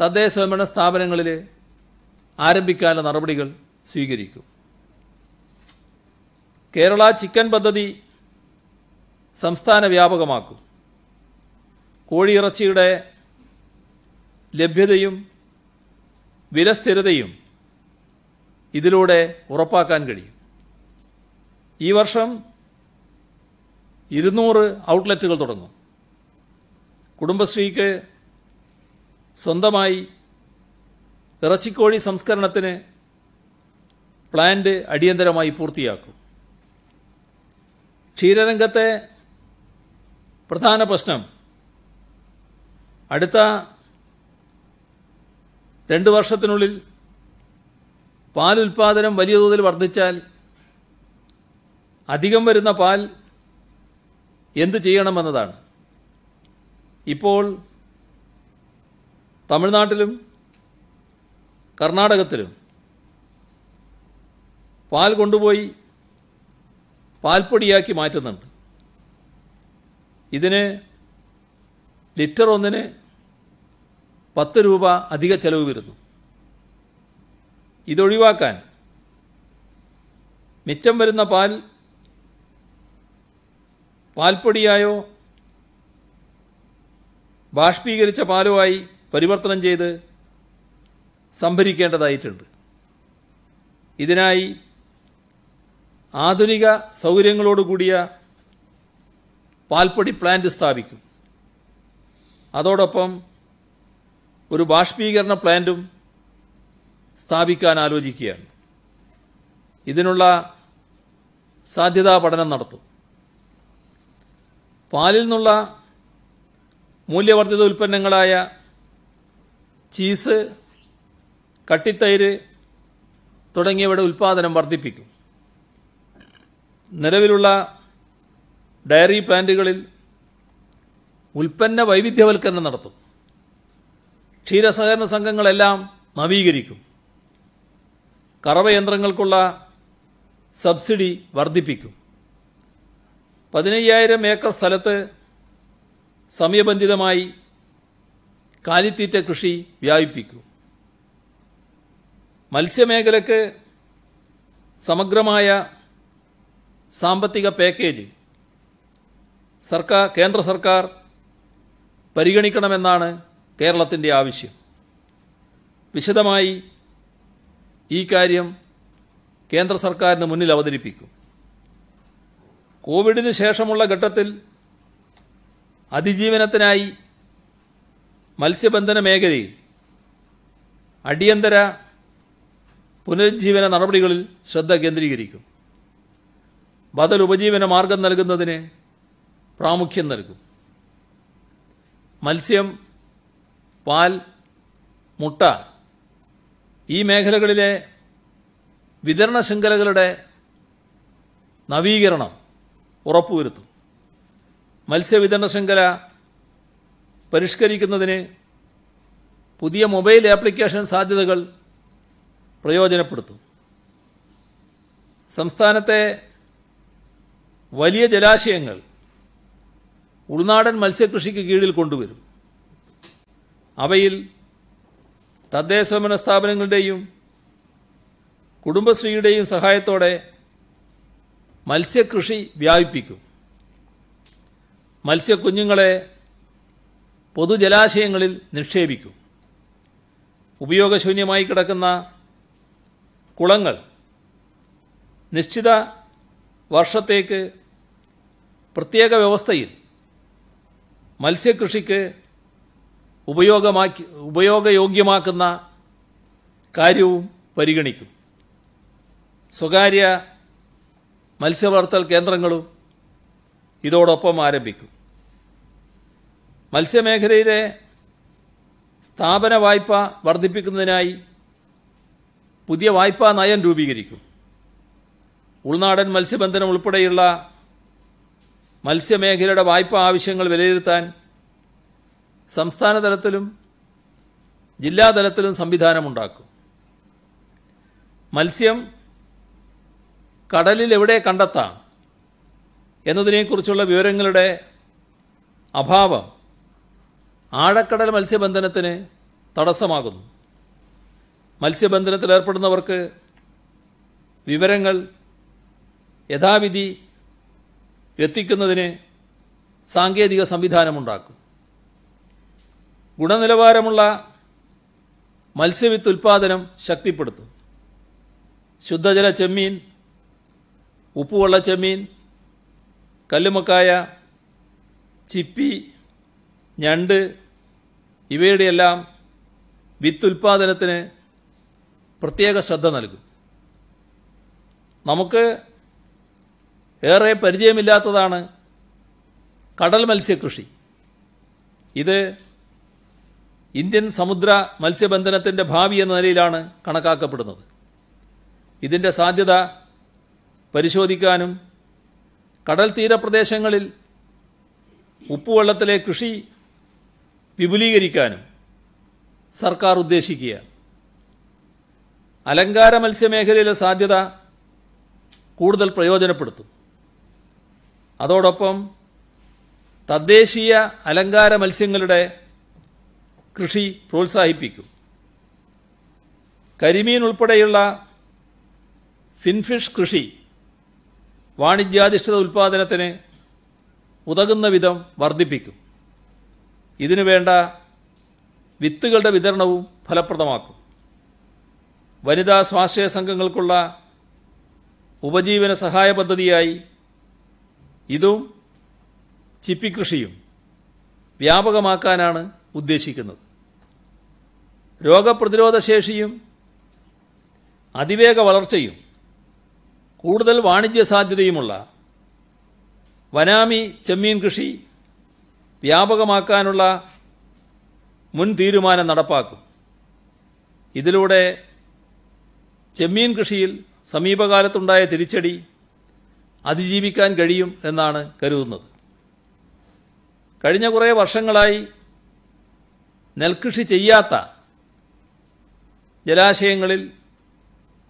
തദ്ദേശ സ്വയംഭരണ സ്ഥാപനങ്ങളിൽ ആരംഭിക്കാനുള്ള നടപടികൾ സ്വീകരിക്കും കേരള ചിക്കൻ പദ്ധതി സംസ്ഥാന വ്യാപകമാക്കും കോഴിയിറച്ചിയുടെ ലഭ്യതയും വിലസ്ഥിരതയും ഇതിലൂടെ ഉറപ്പാക്കാൻ കഴിയും ഈ വർഷം ഇരുന്നൂറ് ഔട്ട്ലെറ്റുകൾ തുടങ്ങും കുടുംബശ്രീക്ക് സ്വന്തമായി ഇറച്ചിക്കോഴി സംസ്കരണത്തിന് പ്ലാന്റ് അടിയന്തരമായി പൂർത്തിയാക്കും ക്ഷീരരംഗത്തെ പ്രധാന പ്രശ്നം അടുത്ത രണ്ട് വർഷത്തിനുള്ളിൽ പാലുൽപാദനം വലിയ തോതിൽ വർദ്ധിച്ചാൽ അധികം വരുന്ന പാൽ എന്ത് ചെയ്യണമെന്നതാണ് ഇപ്പോൾ തമിഴ്നാട്ടിലും കർണാടകത്തിലും പാൽ കൊണ്ടുപോയി പാൽപ്പൊടിയാക്കി മാറ്റുന്നുണ്ട് ഇതിന് ലിറ്റർ ഒന്നിന് പത്ത് രൂപ അധിക ചെലവ് വരുന്നു ഇതൊഴിവാക്കാൻ മിച്ചം വരുന്ന പാൽ പാൽപ്പൊടിയായോ ബാഷ്പീകരിച്ച ആയി പരിവർത്തനം ചെയ്ത് സംഭരിക്കേണ്ടതായിട്ടുണ്ട് ഇതിനായി ആധുനിക സൗകര്യങ്ങളോടുകൂടിയ പാൽപ്പൊടി പ്ലാന്റ് സ്ഥാപിക്കും അതോടൊപ്പം ഒരു ബാഷ്പീകരണ പ്ലാന്റും സ്ഥാപിക്കാൻ ആലോചിക്കുകയാണ് ഇതിനുള്ള സാധ്യതാ പഠനം നടത്തും പാലിൽ നിന്നുള്ള മൂല്യവർദ്ധിത ഉൽപ്പന്നങ്ങളായ ചീസ് കട്ടിത്തൈര് തുടങ്ങിയവയുടെ ഉൽപ്പാദനം വർദ്ധിപ്പിക്കും നിലവിലുള്ള ഡയറി പ്ലാന്റുകളിൽ ഉൽപ്പന്ന വൈവിധ്യവൽക്കരണം നടത്തും ക്ഷീരസഹകരണ സംഘങ്ങളെല്ലാം നവീകരിക്കും കറവയന്ത്രങ്ങൾക്കുള്ള സബ്സിഡി വർദ്ധിപ്പിക്കും പതിനയ്യായിരം ഏക്കർ സ്ഥലത്ത് സമയബന്ധിതമായി കാലിത്തീറ്റ കൃഷി വ്യാപിപ്പിക്കൂ മത്സ്യമേഖലക്ക് സമഗ്രമായ സാമ്പത്തിക പാക്കേജ് സർക്കാർ കേന്ദ്ര സർക്കാർ പരിഗണിക്കണമെന്നാണ് കേരളത്തിൻ്റെ ആവശ്യം വിശദമായി ഈ കാര്യം കേന്ദ്ര സർക്കാരിന് മുന്നിൽ അവതരിപ്പിക്കും കോവിഡിന് ശേഷമുള്ള ഘട്ടത്തിൽ അതിജീവനത്തിനായി മത്സ്യബന്ധന മേഖലയിൽ അടിയന്തര പുനരുജ്ജീവന നടപടികളിൽ ശ്രദ്ധ കേന്ദ്രീകരിക്കും ബദൽ ഉപജീവന മാർഗം നൽകുന്നതിന് പ്രാമുഖ്യം നൽകും മത്സ്യം പാൽ മുട്ട ഈ മേഖലകളിലെ വിതരണ ശൃംഖലകളുടെ നവീകരണം ഉറപ്പുവരുത്തും മത്സ്യവിതരണ ശൃംഖല പരിഷ്കരിക്കുന്നതിന് പുതിയ മൊബൈൽ ആപ്ലിക്കേഷൻ സാധ്യതകൾ പ്രയോജനപ്പെടുത്തും സംസ്ഥാനത്തെ വലിയ ജലാശയങ്ങൾ ഉൾനാടൻ മത്സ്യകൃഷിക്ക് കീഴിൽ കൊണ്ടുവരും അവയിൽ തദ്ദേശ സ്ഥാപനങ്ങളുടെയും കുടുംബശ്രീയുടെയും സഹായത്തോടെ മത്സ്യകൃഷി വ്യാപിപ്പിക്കും മത്സ്യക്കുഞ്ഞുങ്ങളെ പൊതുജലാശയങ്ങളിൽ നിക്ഷേപിക്കും ഉപയോഗശൂന്യമായി കിടക്കുന്ന കുളങ്ങൾ നിശ്ചിത വർഷത്തേക്ക് പ്രത്യേക വ്യവസ്ഥയിൽ മത്സ്യകൃഷിക്ക് ഉപയോഗമാക്കി ഉപയോഗയോഗ്യമാക്കുന്ന കാര്യവും പരിഗണിക്കും സ്വകാര്യ മത്സ്യവളർത്തൽ കേന്ദ്രങ്ങളും ഇതോടൊപ്പം ആരംഭിക്കും മത്സ്യമേഖലയിലെ സ്ഥാപന വായ്പ വർദ്ധിപ്പിക്കുന്നതിനായി പുതിയ വായ്പാ നയം രൂപീകരിക്കും ഉൾനാടൻ മത്സ്യബന്ധനം ഉൾപ്പെടെയുള്ള മത്സ്യമേഖലയുടെ വായ്പാ ആവശ്യങ്ങൾ വിലയിരുത്താൻ സംസ്ഥാന തലത്തിലും ജില്ലാതലത്തിലും സംവിധാനമുണ്ടാക്കും മത്സ്യം കടലിൽ എവിടെ കണ്ടെത്താം എന്നതിനെക്കുറിച്ചുള്ള വിവരങ്ങളുടെ അഭാവം ആഴക്കടൽ മത്സ്യബന്ധനത്തിന് തടസ്സമാകുന്നു മത്സ്യബന്ധനത്തിൽ ഏർപ്പെടുന്നവർക്ക് വിവരങ്ങൾ യഥാവിധി എത്തിക്കുന്നതിന് സാങ്കേതിക സംവിധാനമുണ്ടാക്കും ഗുണനിലവാരമുള്ള മത്സ്യവിത്ത് ഉൽപ്പാദനം ശക്തിപ്പെടുത്തും ശുദ്ധജല ചെമ്മീൻ ഉപ്പുവെള്ള ചെമ്മീൻ കല്ലുമക്കായ ചിപ്പി ഞണ്ട് ഇവയുടെയെല്ലാം വിത്തുൽപാദനത്തിന് പ്രത്യേക ശ്രദ്ധ നൽകും നമുക്ക് ഏറെ പരിചയമില്ലാത്തതാണ് കടൽ മത്സ്യകൃഷി ഇത് ഇന്ത്യൻ സമുദ്ര മത്സ്യബന്ധനത്തിൻ്റെ ഭാവി എന്ന നിലയിലാണ് കണക്കാക്കപ്പെടുന്നത് ഇതിൻ്റെ സാധ്യത പരിശോധിക്കാനും കടൽ തീരപ്രദേശങ്ങളിൽ ഉപ്പുവെള്ളത്തിലെ കൃഷി വിപുലീകരിക്കാനും സർക്കാർ ഉദ്ദേശിക്കുക അലങ്കാര മത്സ്യമേഖലയിലെ സാധ്യത കൂടുതൽ പ്രയോജനപ്പെടുത്തും അതോടൊപ്പം തദ്ദേശീയ അലങ്കാര മത്സ്യങ്ങളുടെ കൃഷി പ്രോത്സാഹിപ്പിക്കും കരിമീൻ ഉൾപ്പെടെയുള്ള ഫിൻഫിഷ് കൃഷി വാണിജ്യാധിഷ്ഠിത ഉൽപ്പാദനത്തിന് ഉതകുന്ന വിധം വർദ്ധിപ്പിക്കും ഇതിനു വേണ്ട വിത്തുകളുടെ വിതരണവും ഫലപ്രദമാക്കും വനിതാ സ്വാശ്രയ സംഘങ്ങൾക്കുള്ള ഉപജീവന സഹായ പദ്ധതിയായി ഇതും ചിപ്പിക്കൃഷിയും വ്യാപകമാക്കാനാണ് ഉദ്ദേശിക്കുന്നത് രോഗപ്രതിരോധ ശേഷിയും അതിവേഗ വളർച്ചയും കൂടുതൽ വാണിജ്യ സാധ്യതയുമുള്ള വനാമി ചെമ്മീൻ കൃഷി വ്യാപകമാക്കാനുള്ള മുൻ തീരുമാനം നടപ്പാക്കും ഇതിലൂടെ ചെമ്മീൻ കൃഷിയിൽ സമീപകാലത്തുണ്ടായ തിരിച്ചടി അതിജീവിക്കാൻ കഴിയും എന്നാണ് കരുതുന്നത് കഴിഞ്ഞ കുറേ വർഷങ്ങളായി നെൽകൃഷി ചെയ്യാത്ത ജലാശയങ്ങളിൽ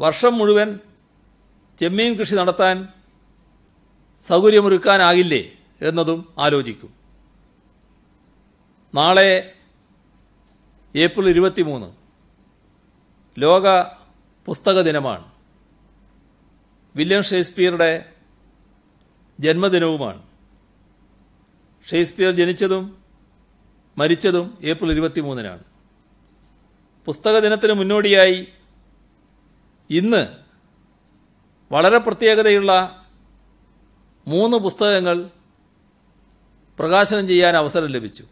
വർഷം മുഴുവൻ ചെമ്മീൻ കൃഷി നടത്താൻ സൗകര്യമൊരുക്കാനാകില്ലേ എന്നതും ആലോചിക്കും നാളെ ഏപ്രിൽ മൂന്ന് ലോക പുസ്തക ദിനമാണ് വില്യം ഷേക്സ്പിയറുടെ ജന്മദിനവുമാണ് ഷേക്സ്പിയർ ജനിച്ചതും മരിച്ചതും ഏപ്രിൽ മൂന്നിനാണ് പുസ്തക ദിനത്തിന് മുന്നോടിയായി ഇന്ന് വളരെ പ്രത്യേകതയുള്ള മൂന്ന് പുസ്തകങ്ങൾ പ്രകാശനം ചെയ്യാൻ അവസരം ലഭിച്ചു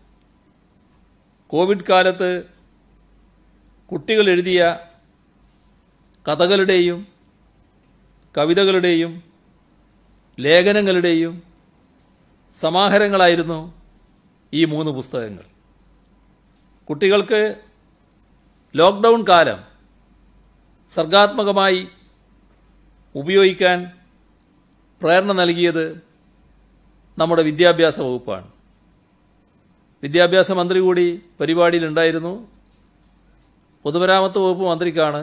കോവിഡ് കാലത്ത് കുട്ടികൾ എഴുതിയ കഥകളുടെയും കവിതകളുടെയും ലേഖനങ്ങളുടെയും സമാഹാരങ്ങളായിരുന്നു ഈ മൂന്ന് പുസ്തകങ്ങൾ കുട്ടികൾക്ക് ലോക്ക്ഡൗൺ കാലം സർഗാത്മകമായി ഉപയോഗിക്കാൻ പ്രേരണ നൽകിയത് നമ്മുടെ വിദ്യാഭ്യാസ വകുപ്പാണ് വിദ്യാഭ്യാസ മന്ത്രി കൂടി പരിപാടിയിലുണ്ടായിരുന്നു പൊതുമരാമത്ത് വകുപ്പ് മന്ത്രിക്കാണ്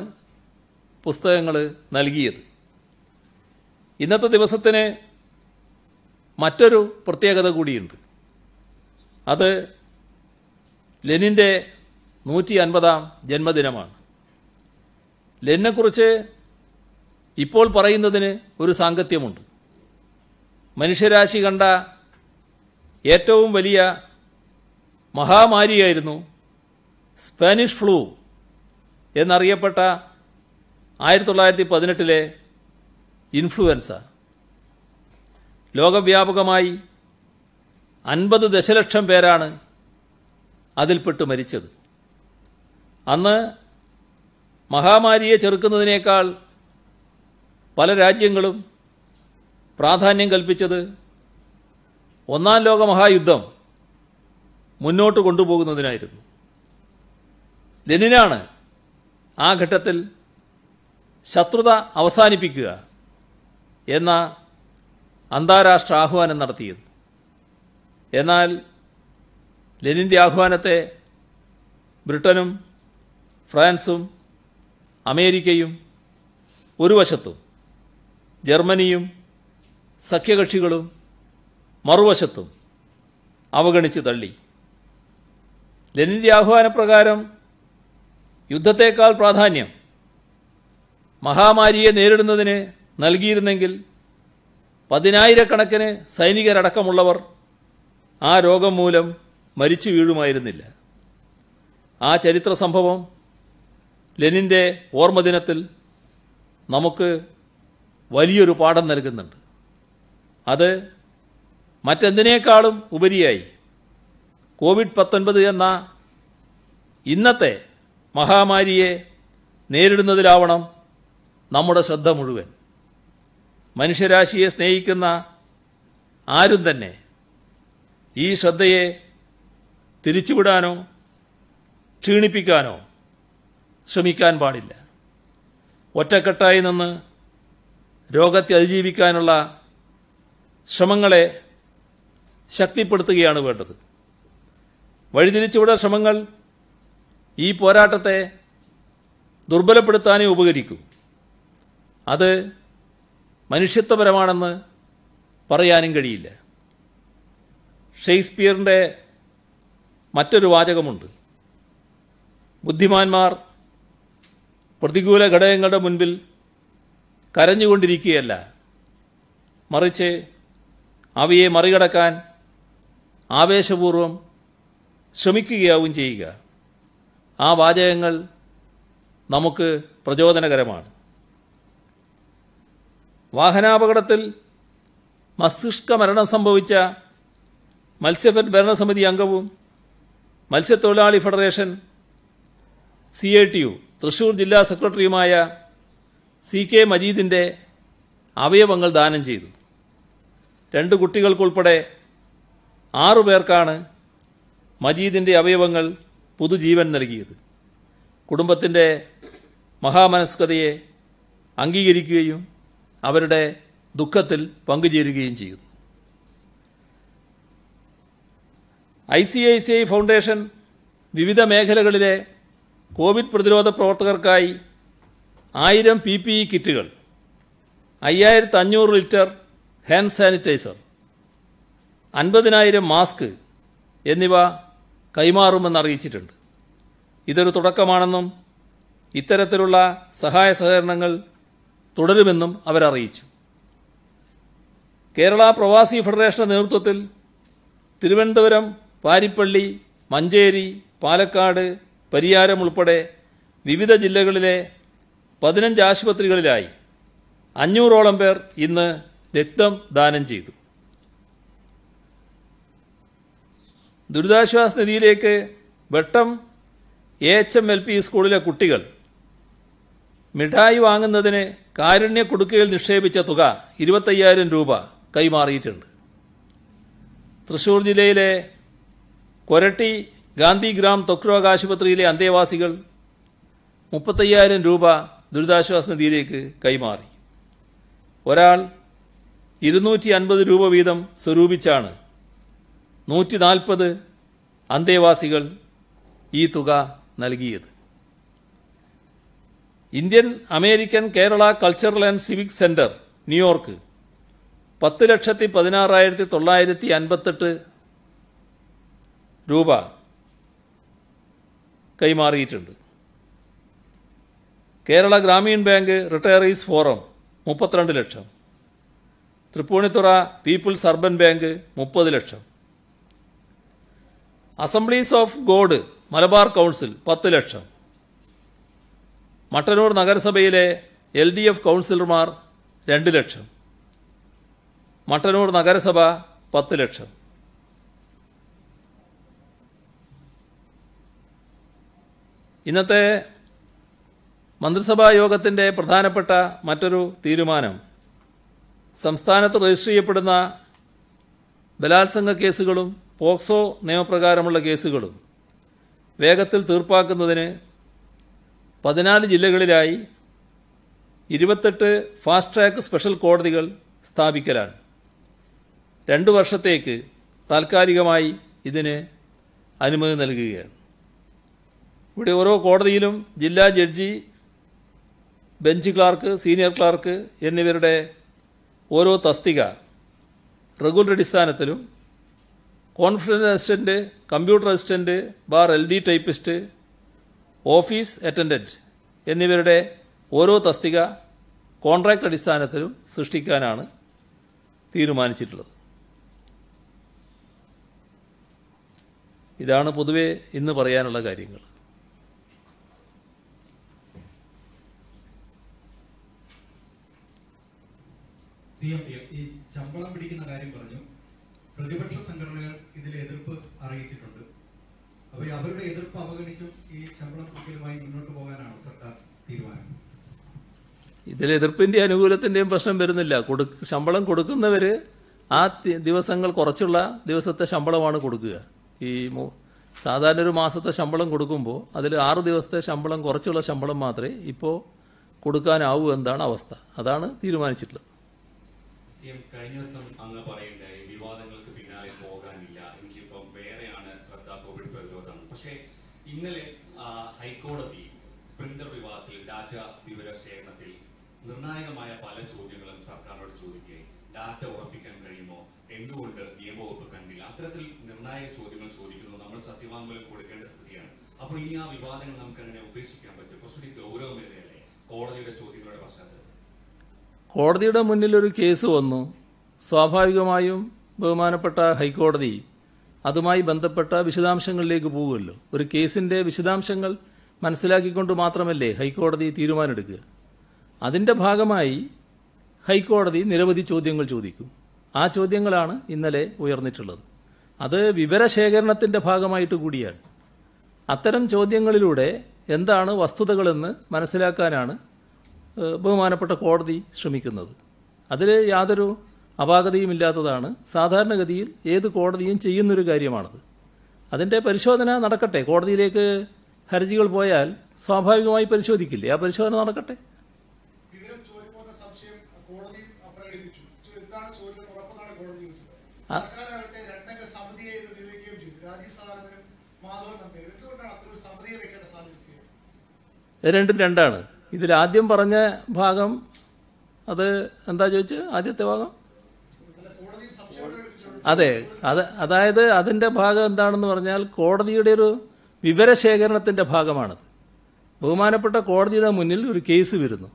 പുസ്തകങ്ങൾ നൽകിയത് ഇന്നത്തെ ദിവസത്തിന് മറ്റൊരു പ്രത്യേകത കൂടിയുണ്ട് അത് ലെനിൻ്റെ നൂറ്റി അൻപതാം ജന്മദിനമാണ് ലെന്നെക്കുറിച്ച് ഇപ്പോൾ പറയുന്നതിന് ഒരു സാങ്കത്യമുണ്ട് മനുഷ്യരാശി കണ്ട ഏറ്റവും വലിയ മഹാമാരിയായിരുന്നു സ്പാനിഷ് ഫ്ലൂ എന്നറിയപ്പെട്ട ആയിരത്തി തൊള്ളായിരത്തി പതിനെട്ടിലെ ഇൻഫ്ലുവൻസ ലോകവ്യാപകമായി അൻപത് ദശലക്ഷം പേരാണ് അതിൽപ്പെട്ട് മരിച്ചത് അന്ന് മഹാമാരിയെ ചെറുക്കുന്നതിനേക്കാൾ പല രാജ്യങ്ങളും പ്രാധാന്യം കൽപ്പിച്ചത് ഒന്നാം ലോക മഹായുദ്ധം മുന്നോട്ട് കൊണ്ടുപോകുന്നതിനായിരുന്നു ലെനിനാണ് ആ ഘട്ടത്തിൽ ശത്രുത അവസാനിപ്പിക്കുക എന്ന അന്താരാഷ്ട്ര ആഹ്വാനം നടത്തിയത് എന്നാൽ ലെനിൻ്റെ ആഹ്വാനത്തെ ബ്രിട്ടനും ഫ്രാൻസും അമേരിക്കയും ഒരു വശത്തും ജർമ്മനിയും സഖ്യകക്ഷികളും മറുവശത്തും അവഗണിച്ച് തള്ളി ലെനിൻ്റെ ആഹ്വാനപ്രകാരം യുദ്ധത്തേക്കാൾ പ്രാധാന്യം മഹാമാരിയെ നേരിടുന്നതിന് നൽകിയിരുന്നെങ്കിൽ പതിനായിരക്കണക്കിന് സൈനികരടക്കമുള്ളവർ ആ രോഗം മൂലം മരിച്ചു വീഴുമായിരുന്നില്ല ആ ചരിത്ര സംഭവം ലെനിൻ്റെ ഓർമ്മദിനത്തിൽ നമുക്ക് വലിയൊരു പാഠം നൽകുന്നുണ്ട് അത് മറ്റെന്തിനേക്കാളും ഉപരിയായി കോവിഡ് പത്തൊൻപത് എന്ന ഇന്നത്തെ മഹാമാരിയെ നേരിടുന്നതിലാവണം നമ്മുടെ ശ്രദ്ധ മുഴുവൻ മനുഷ്യരാശിയെ സ്നേഹിക്കുന്ന ആരും തന്നെ ഈ ശ്രദ്ധയെ തിരിച്ചുവിടാനോ ക്ഷീണിപ്പിക്കാനോ ശ്രമിക്കാൻ പാടില്ല ഒറ്റക്കെട്ടായി നിന്ന് രോഗത്തെ അതിജീവിക്കാനുള്ള ശ്രമങ്ങളെ ശക്തിപ്പെടുത്തുകയാണ് വേണ്ടത് വഴിതിരിച്ചുവിട ശ്രമങ്ങൾ ഈ പോരാട്ടത്തെ ദുർബലപ്പെടുത്താനേ ഉപകരിക്കൂ അത് മനുഷ്യത്വപരമാണെന്ന് പറയാനും കഴിയില്ല ഷേക്സ്പിയറിൻ്റെ മറ്റൊരു വാചകമുണ്ട് ബുദ്ധിമാന്മാർ പ്രതികൂല ഘടകങ്ങളുടെ മുൻപിൽ കരഞ്ഞുകൊണ്ടിരിക്കുകയല്ല മറിച്ച് അവയെ മറികടക്കാൻ ആവേശപൂർവം ശ്രമിക്കുകയാവും ചെയ്യുക ആ വാചകങ്ങൾ നമുക്ക് പ്രചോദനകരമാണ് വാഹനാപകടത്തിൽ മസ്തിഷ്ക മരണം സംഭവിച്ച മത്സ്യഫെഡ് ഭരണസമിതി അംഗവും മത്സ്യത്തൊഴിലാളി federation C A T U Thrissur ജില്ലാ സെക്രട്ടറിയുമായ സി കെ മജീദിൻ്റെ അവയവങ്ങൾ ദാനം ചെയ്തു രണ്ട് കുട്ടികൾക്കുൾപ്പെടെ ആറുപേർക്കാണ് പേർക്കാണ് മജീദിൻ്റെ അവയവങ്ങൾ പുതുജീവൻ നൽകിയത് കുടുംബത്തിൻ്റെ മഹാമനസ്കതയെ അംഗീകരിക്കുകയും അവരുടെ ദുഃഖത്തിൽ പങ്കുചേരുകയും ചെയ്തു I C I C I foundation വിവിധ മേഖലകളിലെ കോവിഡ് പ്രതിരോധ പ്രവർത്തകർക്കായി ആയിരം പി പി ഇ കിറ്റുകൾ അയ്യായിരത്തി അഞ്ഞൂറ് ലിറ്റർ ഹാൻഡ് സാനിറ്റൈസർ അൻപതിനായിരം മാസ്ക് എന്നിവ കൈമാറുമെന്ന് അറിയിച്ചിട്ടുണ്ട് ഇതൊരു തുടക്കമാണെന്നും ഇത്തരത്തിലുള്ള സഹായ സഹകരണങ്ങൾ തുടരുമെന്നും അവരറിയിച്ചു കേരള പ്രവാസി ഫെഡറേഷന്റെ നേതൃത്വത്തിൽ തിരുവനന്തപുരം പാരിപ്പള്ളി മഞ്ചേരി പാലക്കാട് പരിയാരം ഉൾപ്പെടെ വിവിധ ജില്ലകളിലെ പതിനഞ്ച് ആശുപത്രികളിലായി അഞ്ഞൂറോളം പേർ ഇന്ന് രക്തം ദാനം ചെയ്തു ദുരിതാശ്വാസ നിധിയിലേക്ക് Vettom A H M L P സ്കൂളിലെ കുട്ടികൾ മിഠായി വാങ്ങുന്നതിന് കാരുണ്യ കുടുക്കയിൽ നിക്ഷേപിച്ച തുക ഇരുപത്തയ്യായിരം രൂപ കൈമാറിയിട്ടുണ്ട് തൃശൂർ ജില്ലയിലെ കൊരട്ടി ഗാന്ധിഗ്രാം തൊക്രോഗ് ആശുപത്രിയിലെ അന്തേവാസികൾ മുപ്പത്തയ്യായിരം രൂപ ദുരിതാശ്വാസ നിധിയിലേക്ക് കൈമാറി ഒരാൾ ഇരുന്നൂറ്റി അൻപത് രൂപ വീതം സ്വരൂപിച്ചാണ് നൂറ്റി നാൽപ്പത് അന്തേവാസികൾ ഈ തുക നൽകിയത് Indian American Kerala cultural and civic centre New York പത്ത് ലക്ഷത്തി പതിനാറായിരത്തി തൊള്ളായിരത്തി അൻപത്തെട്ട് രൂപ കൈമാറിയിട്ടുണ്ട് Kerala Grameen bank retirees forum മുപ്പത്തിരണ്ട് ലക്ഷം തൃപ്പൂണിത്തുറ പീപ്പിൾസ് അർബൻ ബാങ്ക് മുപ്പത് ലക്ഷം assemblies of god Malabar council പത്ത് ലക്ഷം മട്ടന്നൂർ നഗരസഭയിലെ എൽ ഡി എഫ് കൗൺസിലർമാർ രണ്ട് ലക്ഷം മട്ടന്നൂർ നഗരസഭ പത്ത് ലക്ഷം ഇന്നത്തെ മന്ത്രിസഭാ യോഗത്തിന്റെ പ്രധാനപ്പെട്ട മറ്റൊരു തീരുമാനം സംസ്ഥാനത്ത് രജിസ്റ്റർ ചെയ്യപ്പെടുന്ന ബലാത്സംഗ കേസുകളും പോക്സോ നിയമപ്രകാരമുള്ള കേസുകളും വേഗത്തിൽ തീർപ്പാക്കുന്നതിന് പതിനാല് ജില്ലകളിലായി ഇരുപത്തെട്ട് ഫാസ്റ്റ് ട്രാക്ക് സ്പെഷ്യൽ കോടതികൾ സ്ഥാപിക്കലാണ് രണ്ടു വർഷത്തേക്ക് താൽക്കാലികമായി ഇതിന് അനുമതി നൽകുകയാണ് ഇവിടെ ഓരോ കോടതിയിലും ജില്ലാ judge bench clerk senior clerk എന്നിവരുടെ ഓരോ തസ്തിക റെഗുലർ അടിസ്ഥാനത്തിലും confidence assistant computer assistant bar L D typist office attendant എന്നിവരുടെ ഓരോ തസ്തിക കോൺട്രാക്ട് അടിസ്ഥാനത്തിലും സൃഷ്ടിക്കാനാണ് തീരുമാനിച്ചിട്ടുള്ളത് ഇതാണ് പൊതുവെ ഇന്ന് പറയാനുള്ള കാര്യങ്ങൾ സി എം ഈ ശമ്പളം പിടിക്കുന്ന കാര്യം പറഞ്ഞു പ്രതിപക്ഷ സംഘടനകൾ ഇതിൽ എതിർപ്പ് അറിയിച്ചിട്ടുണ്ട് അപ്പോൾ അവരുടെ എതിർപ്പ് അവഗണിച്ചും ഈ ശമ്പളം പിടിക്കലുമായി മുന്നോട്ട് പോകാനാണ് സർക്കാർ തീരുമാനം ഇതിൽ എതിർപ്പിന്റെ അനുകൂലത്തിന്റെയും പ്രശ്നം വരുന്നില്ല കൊടു ശമ്പളം കൊടുക്കുന്നവര് ആ ദിവസങ്ങൾ കുറച്ചുള്ള ദിവസത്തെ ശമ്പളമാണ് കൊടുക്കുക ഈ സാധാരണ ഒരു മാസത്തെ ശമ്പളം കൊടുക്കുമ്പോൾ അതിൽ ആറ് ദിവസത്തെ ശമ്പളം കുറച്ചുള്ള ശമ്പളം മാത്രമേ ഇപ്പോൾ കൊടുക്കാനാവൂ എന്നാണ് അവസ്ഥ അതാണ് തീരുമാനിച്ചിട്ടുള്ളത് സി എം കഴിഞ്ഞ ദിവസം അങ്ങ് പറയുണ്ടായി വിവാദങ്ങൾക്ക് പിന്നാലെ പോകാനില്ല എനിക്കിപ്പം വേറെയാണ് ശ്രദ്ധ കോവിഡ് പ്രതിരോധം പക്ഷേ ഇന്നലെ ഹൈക്കോടതി സ്പ്രിംഗർ വിവാദത്തിൽ ഡാറ്റ വിവര ശേഖരണത്തിൽ നിർണായകമായ പല ചോദ്യങ്ങളും സർക്കാരിനോട് ചോദിക്കുകയും ഡാറ്റ ഉറപ്പിക്കാൻ കഴിയുമോ എന്തുകൊണ്ട് നിയമവകുപ്പ് കണ്ടില്ല അത്തരത്തിൽ നിർണായക ചോദ്യങ്ങൾ ചോദിക്കുന്നു നമ്മൾ സത്യവാങ്മൂലം കൊടുക്കേണ്ട സ്ഥിതിയാണ് അപ്പോൾ ഇനി ആ വിവാദങ്ങൾ നമുക്ക് അങ്ങനെ ഉപേക്ഷിക്കാൻ പറ്റും കുറച്ചുകൂടി ഗൗരവമേറിയല്ലേ കോടതിയുടെ ചോദ്യങ്ങളുടെ പശ്ചാത്തലത്തിൽ കോടതിയുടെ മുന്നിൽ ഒരു കേസ് വന്നു സ്വാഭാവികമായും ബഹുമാനപ്പെട്ട ഹൈക്കോടതി അതുമായി ബന്ധപ്പെട്ട വിശദാംശങ്ങളിലേക്ക് പോകുമല്ലോ ഒരു കേസിൻ്റെ വിശദാംശങ്ങൾ മനസ്സിലാക്കിക്കൊണ്ട് മാത്രമല്ലേ ഹൈക്കോടതി തീരുമാനമെടുക്കുക അതിൻ്റെ ഭാഗമായി ഹൈക്കോടതി നിരവധി ചോദ്യങ്ങൾ ചോദിക്കും ആ ചോദ്യങ്ങളാണ് ഇന്നലെ ഉയർന്നിട്ടുള്ളത് അത് വിവരശേഖരണത്തിൻ്റെ ഭാഗമായിട്ട് കൂടിയാണ് അത്തരം ചോദ്യങ്ങളിലൂടെ എന്താണ് വസ്തുതകളെന്ന് മനസ്സിലാക്കാനാണ് ബഹുമാനപ്പെട്ട കോടതി ശ്രമിക്കുന്നത് അതിൽ യാതൊരു അപാകതയും ഇല്ലാത്തതാണ് സാധാരണഗതിയിൽ ഏത് കോടതിയും ചെയ്യുന്നൊരു കാര്യമാണത് അതിൻ്റെ പരിശോധന നടക്കട്ടെ കോടതിയിലേക്ക് ഹർജികൾ പോയാൽ സ്വാഭാവികമായി പരിശോധിക്കില്ലേ ആ പരിശോധന നടക്കട്ടെ രണ്ടും രണ്ടാണ് ഇതിലാദ്യം പറഞ്ഞ ഭാഗം അത് എന്താ ചോദിച്ച് ആദ്യത്തെ ഭാഗം അതെ അത് അതായത് അതിൻ്റെ ഭാഗം എന്താണെന്ന് പറഞ്ഞാൽ കോടതിയുടെ ഒരു വിവരശേഖരണത്തിൻ്റെ ഭാഗമാണത് ബഹുമാനപ്പെട്ട കോടതിയുടെ മുന്നിൽ ഒരു കേസ് വരുന്നു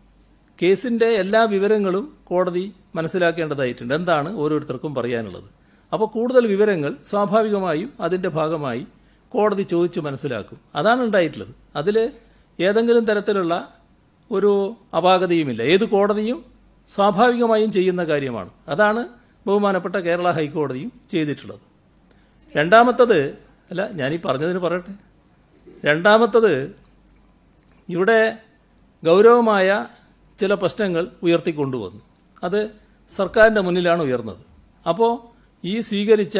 കേസിൻ്റെ എല്ലാ വിവരങ്ങളും കോടതി മനസ്സിലാക്കേണ്ടതായിട്ടുണ്ട് എന്താണ് ഓരോരുത്തർക്കും പറയാനുള്ളത് അപ്പോൾ കൂടുതൽ വിവരങ്ങൾ സ്വാഭാവികമായും അതിൻ്റെ ഭാഗമായി കോടതി ചോദിച്ചു മനസ്സിലാക്കും അതാണ് ഉണ്ടായിട്ടുള്ളത് അതിൽ ഏതെങ്കിലും തരത്തിലുള്ള ഒരു അപാകതയുമില്ല ഏത് കോടതിയും സ്വാഭാവികമായും ചെയ്യുന്ന കാര്യമാണ് അതാണ് ബഹുമാനപ്പെട്ട കേരള ഹൈക്കോടതിയും ചെയ്തിട്ടുള്ളത് രണ്ടാമത്തത് അല്ല ഞാനീ പറഞ്ഞതിന് പറയട്ടെ രണ്ടാമത്തത് ഇവിടെ ഗൗരവമായ ചില പ്രശ്നങ്ങൾ ഉയർത്തിക്കൊണ്ടുവന്നു അത് സർക്കാരിൻ്റെ മുന്നിലാണ് ഉയർന്നത് അപ്പോൾ ഈ സ്വീകരിച്ച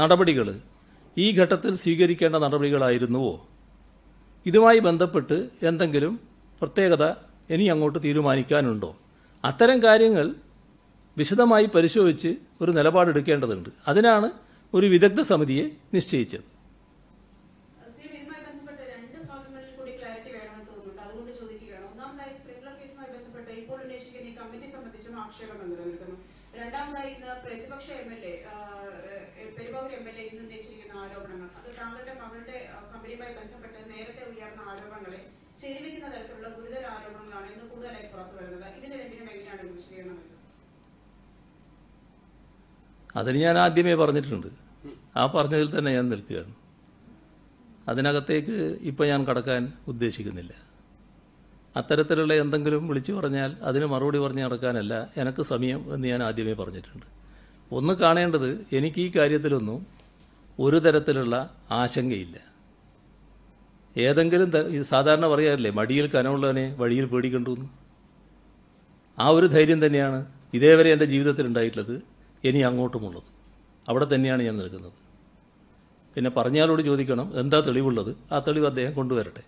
നടപടികൾ ഈ ഘട്ടത്തിൽ സ്വീകരിക്കേണ്ട നടപടികളായിരുന്നുവോ ഇതുമായി ബന്ധപ്പെട്ട് എന്തെങ്കിലും പ്രത്യേകത ഇനി അങ്ങോട്ട് തീരുമാനിക്കാനുണ്ടോ അത്തരം കാര്യങ്ങൾ വിശദമായി പരിശോധിച്ച് ഒരു നിലപാടെടുക്കേണ്ടതുണ്ട് അതിനാണ് ഒരു വിദഗ്ധ സമിതിയെ നിശ്ചയിച്ചത് അതിന് ഞാൻ ആദ്യമേ പറഞ്ഞിട്ടുണ്ട് ആ പറഞ്ഞതിൽ തന്നെ ഞാൻ നിൽക്കുകയാണ് അതിനകത്തേക്ക് ഇപ്പം ഞാൻ കടക്കാൻ ഉദ്ദേശിക്കുന്നില്ല അത്തരത്തിലുള്ള എന്തെങ്കിലും വിളിച്ചു പറഞ്ഞാൽ അതിന് മറുപടി പറഞ്ഞ് നടക്കാനല്ല എനിക്ക് സമയം എന്ന് ഞാൻ ആദ്യമേ പറഞ്ഞിട്ടുണ്ട് ഒന്ന് കാണേണ്ടത് എനിക്ക് ഈ കാര്യത്തിലൊന്നും ഒരു തരത്തിലുള്ള ആശങ്കയില്ല ഏതെങ്കിലും സാധാരണ പറയാറില്ലേ മടിയിൽ കനമുള്ളവനെ വഴിയിൽ പേടിക്കണ്ടു ആ ഒരു ധൈര്യം തന്നെയാണ് ഇതേവരെ എൻ്റെ ജീവിതത്തിൽ ഉണ്ടായിട്ടുള്ളത് ഇനി അങ്ങോട്ടുമുള്ളത് അവിടെ തന്നെയാണ് ഞാൻ നിൽക്കുന്നത് പിന്നെ പറഞ്ഞാലോട് ചോദിക്കണം എന്താ തെളിവുള്ളത് ആ തെളിവ് അദ്ദേഹം കൊണ്ടുവരട്ടെ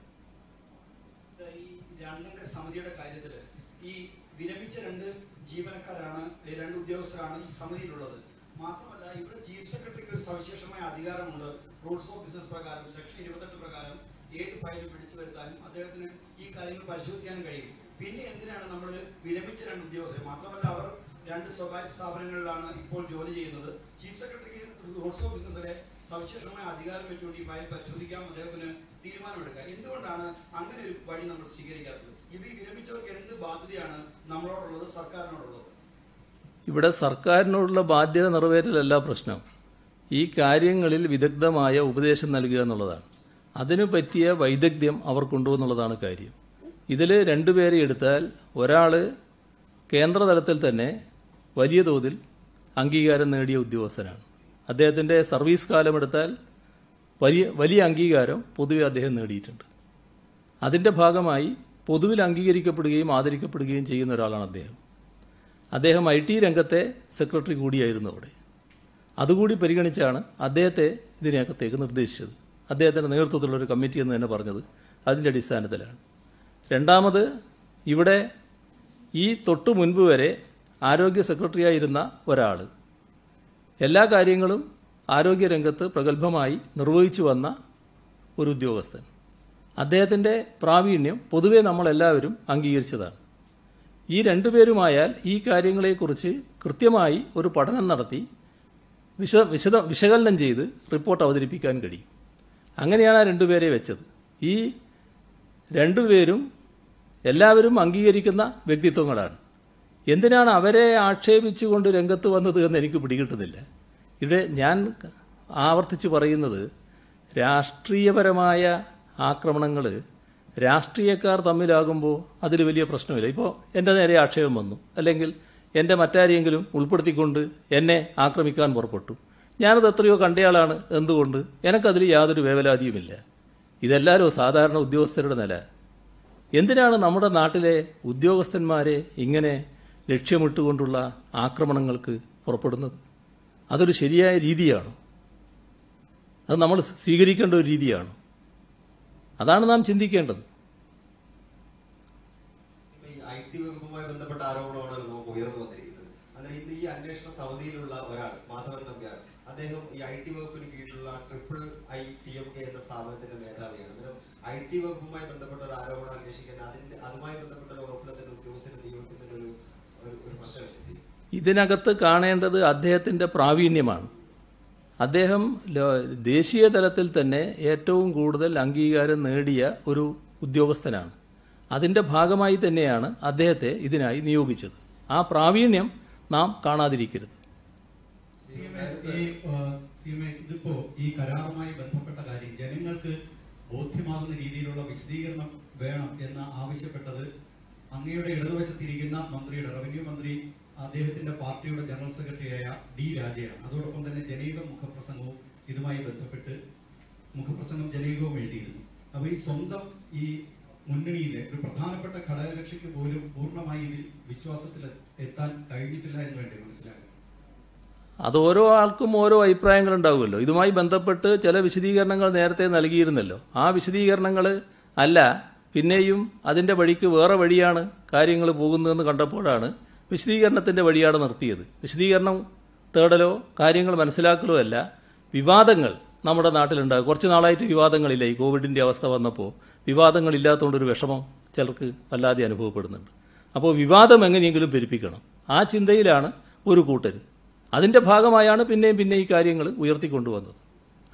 പിന്നെ എന്തിനാണ് നമ്മൾ വിരമിച്ച രണ്ട് ഉദ്യോഗസ്ഥരെ മാത്രമല്ല അവർ രണ്ട് സ്വകാര്യ സ്ഥാപനങ്ങളിലാണ് ഇപ്പോൾ ജോലി ചെയ്യുന്നത് ചീഫ് സെക്രട്ടറിക്ക് റൂട്ട്സ് ഓഫ് ബിസിനസ്സിലെ സവിശേഷമായ അധികാരം വെച്ചുകൊണ്ട് ഈ ഫയൽ പരിശോധിക്കാം അദ്ദേഹത്തിന് തീരുമാനമെടുക്കാം എന്തുകൊണ്ടാണ് അങ്ങനെ ഒരു വഴി നമ്മൾ സ്വീകരിക്കാത്തത് ഇത് വിരമിച്ചവർക്ക് എന്ത് ബാധ്യതയാണ് നമ്മളോടുള്ളത് സർക്കാരിനോടുള്ളത് ഇവിടെ സർക്കാരിനോടുള്ള ബാധ്യത നിറവേറ്റലല്ല പ്രശ്നം ഈ കാര്യങ്ങളിൽ വിദഗ്ധമായ ഉപദേശം നൽകുക എന്നുള്ളതാണ് അതിനു പറ്റിയ വൈദഗ്ധ്യം അവർ എന്നുള്ളതാണ് കാര്യം ഇതിൽ രണ്ടുപേരെ എടുത്താൽ ഒരാൾ കേന്ദ്രതലത്തിൽ തന്നെ വലിയ തോതിൽ അംഗീകാരം നേടിയ ഉദ്യോഗസ്ഥനാണ് അദ്ദേഹത്തിൻ്റെ സർവീസ് കാലമെടുത്താൽ വലിയ വലിയ അംഗീകാരം പൊതുവെ അദ്ദേഹം നേടിയിട്ടുണ്ട് അതിൻ്റെ ഭാഗമായി പൊതുവിൽ അംഗീകരിക്കപ്പെടുകയും ആദരിക്കപ്പെടുകയും ചെയ്യുന്ന ഒരാളാണ് അദ്ദേഹം അദ്ദേഹം ഐ ടി രംഗത്തെ സെക്രട്ടറി കൂടിയായിരുന്നു അവിടെ അതുകൂടി പരിഗണിച്ചാണ് അദ്ദേഹത്തെ ഇതിനകത്തേക്ക് നിർദ്ദേശിച്ചത് അദ്ദേഹത്തിൻ്റെ നേതൃത്വത്തിലുള്ള ഒരു കമ്മിറ്റി എന്ന് തന്നെ പറഞ്ഞത് അതിൻ്റെ അടിസ്ഥാനത്തിലാണ് രണ്ടാമത് ഇവിടെ ഈ തൊട്ടു മുൻപ് വരെ ആരോഗ്യ സെക്രട്ടറിയായിരുന്ന ഒരാൾ എല്ലാ കാര്യങ്ങളും ആരോഗ്യരംഗത്ത് പ്രഗത്ഭമായി നിർവഹിച്ചു വന്ന ഒരു ഉദ്യോഗസ്ഥൻ അദ്ദേഹത്തിൻ്റെ പ്രാവീണ്യം പൊതുവെ നമ്മളെല്ലാവരും അംഗീകരിച്ചതാണ് ഈ രണ്ടുപേരുമായാൽ ഈ കാര്യങ്ങളെക്കുറിച്ച് കൃത്യമായി ഒരു പഠനം നടത്തി വിശ വിശദ വിശകലനം ചെയ്ത് റിപ്പോർട്ട് അവതരിപ്പിക്കാൻ കഴിയും അങ്ങനെയാണ് ആ രണ്ടുപേരെ വെച്ചത് ഈ രണ്ടുപേരും എല്ലാവരും അംഗീകരിക്കുന്ന വ്യക്തിത്വങ്ങളാണ് എന്തിനാണ് അവരെ ആക്ഷേപിച്ചുകൊണ്ട് രംഗത്ത് വന്നത് എന്ന് എനിക്ക് പിടികിട്ടുന്നില്ല ഇവിടെ ഞാൻ ആവർത്തിച്ച് പറയുന്നത് രാഷ്ട്രീയപരമായ ആക്രമണങ്ങൾ രാഷ്ട്രീയക്കാർ തമ്മിലാകുമ്പോൾ അതിൽ വലിയ പ്രശ്നമില്ല ഇപ്പോൾ എൻ്റെ നേരെ ആക്ഷേപം വന്നു അല്ലെങ്കിൽ എൻ്റെ മറ്റാരെയെങ്കിലും ഉൾപ്പെടുത്തിക്കൊണ്ട് എന്നെ ആക്രമിക്കാൻ പുറപ്പെട്ടു ഞാനത് എത്രയോ കണ്ടയാളാണ് എന്തുകൊണ്ട് എനിക്കതിൽ യാതൊരു വേവലാതിയുമില്ല ഇതെല്ലാവരും സാധാരണ ഉദ്യോഗസ്ഥരുടെ നില എന്തിനാണ് നമ്മുടെ നാട്ടിലെ ഉദ്യോഗസ്ഥന്മാരെ ഇങ്ങനെ ലക്ഷ്യമിട്ടുകൊണ്ടുള്ള ആക്രമണങ്ങൾക്ക് പുറപ്പെടുന്നത് അതൊരു ശരിയായ രീതിയാണ് അത് നമ്മൾ സ്വീകരിക്കേണ്ട ഒരു രീതിയാണ് അതാണ് നാം ചിന്തിക്കേണ്ടത് ഇതിനകത്ത് കാണേണ്ടത് അദ്ദേഹത്തിൻ്റെ പ്രാവീണ്യമാണ് അദ്ദേഹം ദേശീയ തലത്തിൽ തന്നെ ഏറ്റവും കൂടുതൽ അംഗീകാരം നേടിയ ഒരു ഉദ്യോഗസ്ഥനാണ് അതിൻ്റെ ഭാഗമായി തന്നെയാണ് അദ്ദേഹത്തെ ഇതിനായി നിയോഗിച്ചത് ആ പ്രാവീണ്യം നാം കാണാതിരിക്കരുത് ഈ കരാറുമായി ബന്ധപ്പെട്ട കാര്യം ജനങ്ങൾക്ക് ബോധ്യമാകുന്ന രീതിയിലുള്ള വിശദീകരണം വേണം എന്ന് ആവശ്യപ്പെട്ടത് അങ്ങയുടെ ഇടതുവശത്തിരിക്കുന്ന മന്ത്രിയുടെ റവന്യൂ മന്ത്രി അദ്ദേഹത്തിന്റെ പാർട്ടിയുടെ ജനറൽ സെക്രട്ടറിയായ ഡി രാജയാണ് അതോടൊപ്പം തന്നെ ജനീക മുഖപ്രസംഗവും ഇതുമായി ബന്ധപ്പെട്ട് മുഖപ്രസംഗം ജനീകവും എഴുതിയിരുന്നു അപ്പൊ ഈ സ്വന്തം ഈ മുന്നണിയിലെ ഒരു പ്രധാനപ്പെട്ട ഘടകകക്ഷിക്ക് പോലും പൂർണ്ണമായി ഇതിൽ വിശ്വാസത്തിൽ എത്താൻ കഴിഞ്ഞിട്ടില്ല എന്ന് വേണ്ടി മനസ്സിലാക്കുന്നു അത് ഓരോ ആൾക്കും ഓരോ അഭിപ്രായങ്ങൾ ഉണ്ടാവുമല്ലോ ഇതുമായി ബന്ധപ്പെട്ട് ചില വിശദീകരണങ്ങൾ നേരത്തെ നൽകിയിരുന്നല്ലോ ആ വിശദീകരണങ്ങൾ അല്ല പിന്നെയും അതിൻ്റെ വഴിക്ക് വേറെ വഴിയാണ് കാര്യങ്ങൾ പോകുന്നതെന്ന് കണ്ടപ്പോഴാണ് വിശദീകരണത്തിൻ്റെ വഴിയാണ് നിർത്തിയത് വിശദീകരണം തേടലോ കാര്യങ്ങൾ മനസ്സിലാക്കലോ അല്ല വിവാദങ്ങൾ നമ്മുടെ നാട്ടിലുണ്ടാകും കുറച്ച് നാളായിട്ട് വിവാദങ്ങളില്ല ഈ കോവിഡിൻ്റെ അവസ്ഥ വന്നപ്പോൾ വിവാദങ്ങളില്ലാത്തതുകൊണ്ടൊരു വിഷമം ചിലർക്ക് വല്ലാതെ അനുഭവപ്പെടുന്നുണ്ട് അപ്പോൾ വിവാദം എങ്ങനെയെങ്കിലും പെരുപ്പിക്കണം ആ ചിന്തയിലാണ് ഒരു കൂട്ടർ അതിൻ്റെ ഭാഗമായാണ് പിന്നെയും പിന്നെ ഈ കാര്യങ്ങൾ ഉയർത്തിക്കൊണ്ടുവന്നത്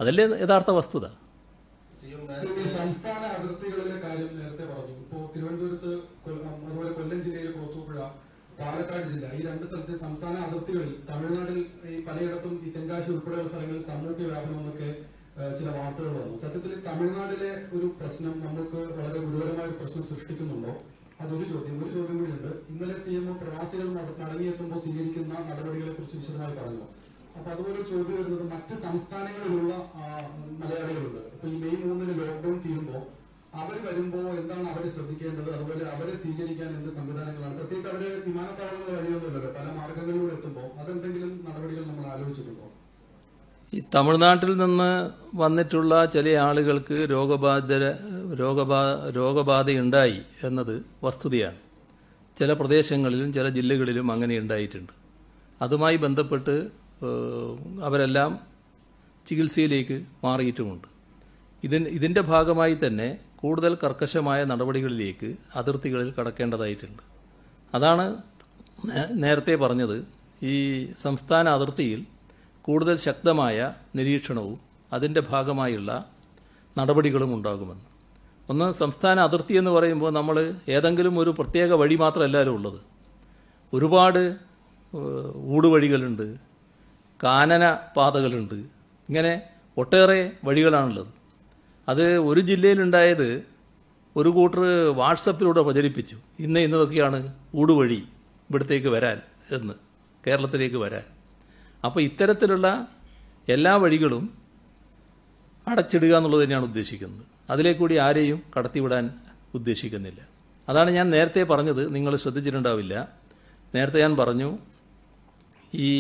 അതല്ലേ യഥാർത്ഥ വസ്തുത സംസ്ഥാന അതിർത്തികളിലെ കാര്യം നേരത്തെ പറഞ്ഞു ഇപ്പോ തിരുവനന്തപുരത്ത് അതുപോലെ കൊല്ലം ജില്ലയിൽ കുളത്തൂപ്പുഴ പാലക്കാട് ജില്ല ഈ രണ്ട് സ്ഥലത്തെ സംസ്ഥാന അതിർത്തികളിൽ തമിഴ്നാട്ടിൽ ഈ പലയിടത്തും ഈ തെങ്കാശി ഉൾപ്പെടെയുള്ള സ്ഥലങ്ങളിൽ സാമൂഹ്യ വ്യാപനമെന്നൊക്കെ ചില വാർത്തകൾ വന്നു സത്യത്തിൽ തമിഴ്നാട്ടിലെ ഒരു പ്രശ്നം നമുക്ക് വളരെ ഗുരുതരമായ ഒരു പ്രശ്നം സൃഷ്ടിക്കുന്നുണ്ടോ അതൊരു ചോദ്യം ഒരു ചോദ്യം ഉണ്ട് ഇന്നലെ സി എം പ്രവാസികൾ മടങ്ങിയെത്തുമ്പോൾ സ്വീകരിക്കുന്ന നടപടികളെ കുറിച്ച് വിശദമായി പറഞ്ഞു അപ്പൊ അതുപോലെ ചോദ്യം വരുന്നത് മറ്റ് സംസ്ഥാനങ്ങളിലുള്ള മലയാളികളുണ്ട് ഇപ്പൊ ഈ മെയ് മൂന്നിന് ലോക്ക്ഡൌൺ തീരുമ്പോ അവർ വരുമ്പോ എന്താണ് അവർ ശ്രദ്ധിക്കേണ്ടത് അതുപോലെ അവരെ സ്വീകരിക്കാൻ എന്ത് സംവിധാനങ്ങളാണ് പ്രത്യേകിച്ച് അവര് വിമാനത്താവളങ്ങൾ വഴിയൊന്നുമില്ലല്ലോ പല മാർഗങ്ങളിലൂടെ എത്തുമ്പോൾ അതെന്തെങ്കിലും നടപടികൾ നമ്മൾ ആലോചിച്ചിട്ടുണ്ടോ ഈ തമിഴ്നാട്ടിൽ നിന്ന് വന്നിട്ടുള്ള ചില ആളുകൾക്ക് രോഗബാധ രോഗബാ രോഗബാധയുണ്ടായി എന്നത് വസ്തുതയാണ് ചില പ്രദേശങ്ങളിലും ചില ജില്ലകളിലും അങ്ങനെ ഉണ്ടായിട്ടുണ്ട് അതുമായി ബന്ധപ്പെട്ട് അവരെല്ലാം ചികിത്സയിലേക്ക് മാറിയിട്ടുമുണ്ട് ഇതിന് ഇതിൻ്റെ ഭാഗമായി തന്നെ കൂടുതൽ കർക്കശമായ നടപടികളിലേക്ക് അതിർത്തികളിൽ കടക്കേണ്ടതായിട്ടുണ്ട് അതാണ് നേരത്തെ പറഞ്ഞത് ഈ സംസ്ഥാന അതിർത്തിയിൽ കൂടുതൽ ശക്തമായ നിരീക്ഷണവും അതിൻ്റെ ഭാഗമായുള്ള നടപടികളും ഉണ്ടാകുമെന്ന് ഒന്ന് സംസ്ഥാന അതിർത്തി എന്ന് പറയുമ്പോൾ നമ്മൾ ഏതെങ്കിലും ഒരു പ്രത്യേക വഴി മാത്രമല്ലല്ലോ ഉള്ളത് ഒരുപാട് ഊടുവഴികളുണ്ട് കാനന പാതകളുണ്ട് ഇങ്ങനെ ഒട്ടേറെ വഴികളാണുള്ളത് അത് ഒരു ജില്ലയിലുണ്ടായത് ഒരു കൂട്ടർ വാട്സപ്പിലൂടെ പ്രചരിപ്പിച്ചു ഇന്ന് ഇന്നതൊക്കെയാണ് ഊടുവഴി ഇവിടത്തേക്ക് വരാൻ എന്ന് കേരളത്തിലേക്ക് വരാൻ അപ്പോൾ ഇത്തരത്തിലുള്ള എല്ലാ വഴികളും അടച്ചിടുക എന്നുള്ളത് തന്നെയാണ് ഉദ്ദേശിക്കുന്നത് അതിലേക്കൂടി ആരെയും കടത്തിവിടാൻ ഉദ്ദേശിക്കുന്നില്ല അതാണ് ഞാൻ നേരത്തെ പറഞ്ഞത് നിങ്ങൾ ശ്രദ്ധിച്ചിട്ടുണ്ടാവില്ല നേരത്തെ ഞാൻ പറഞ്ഞു ഈ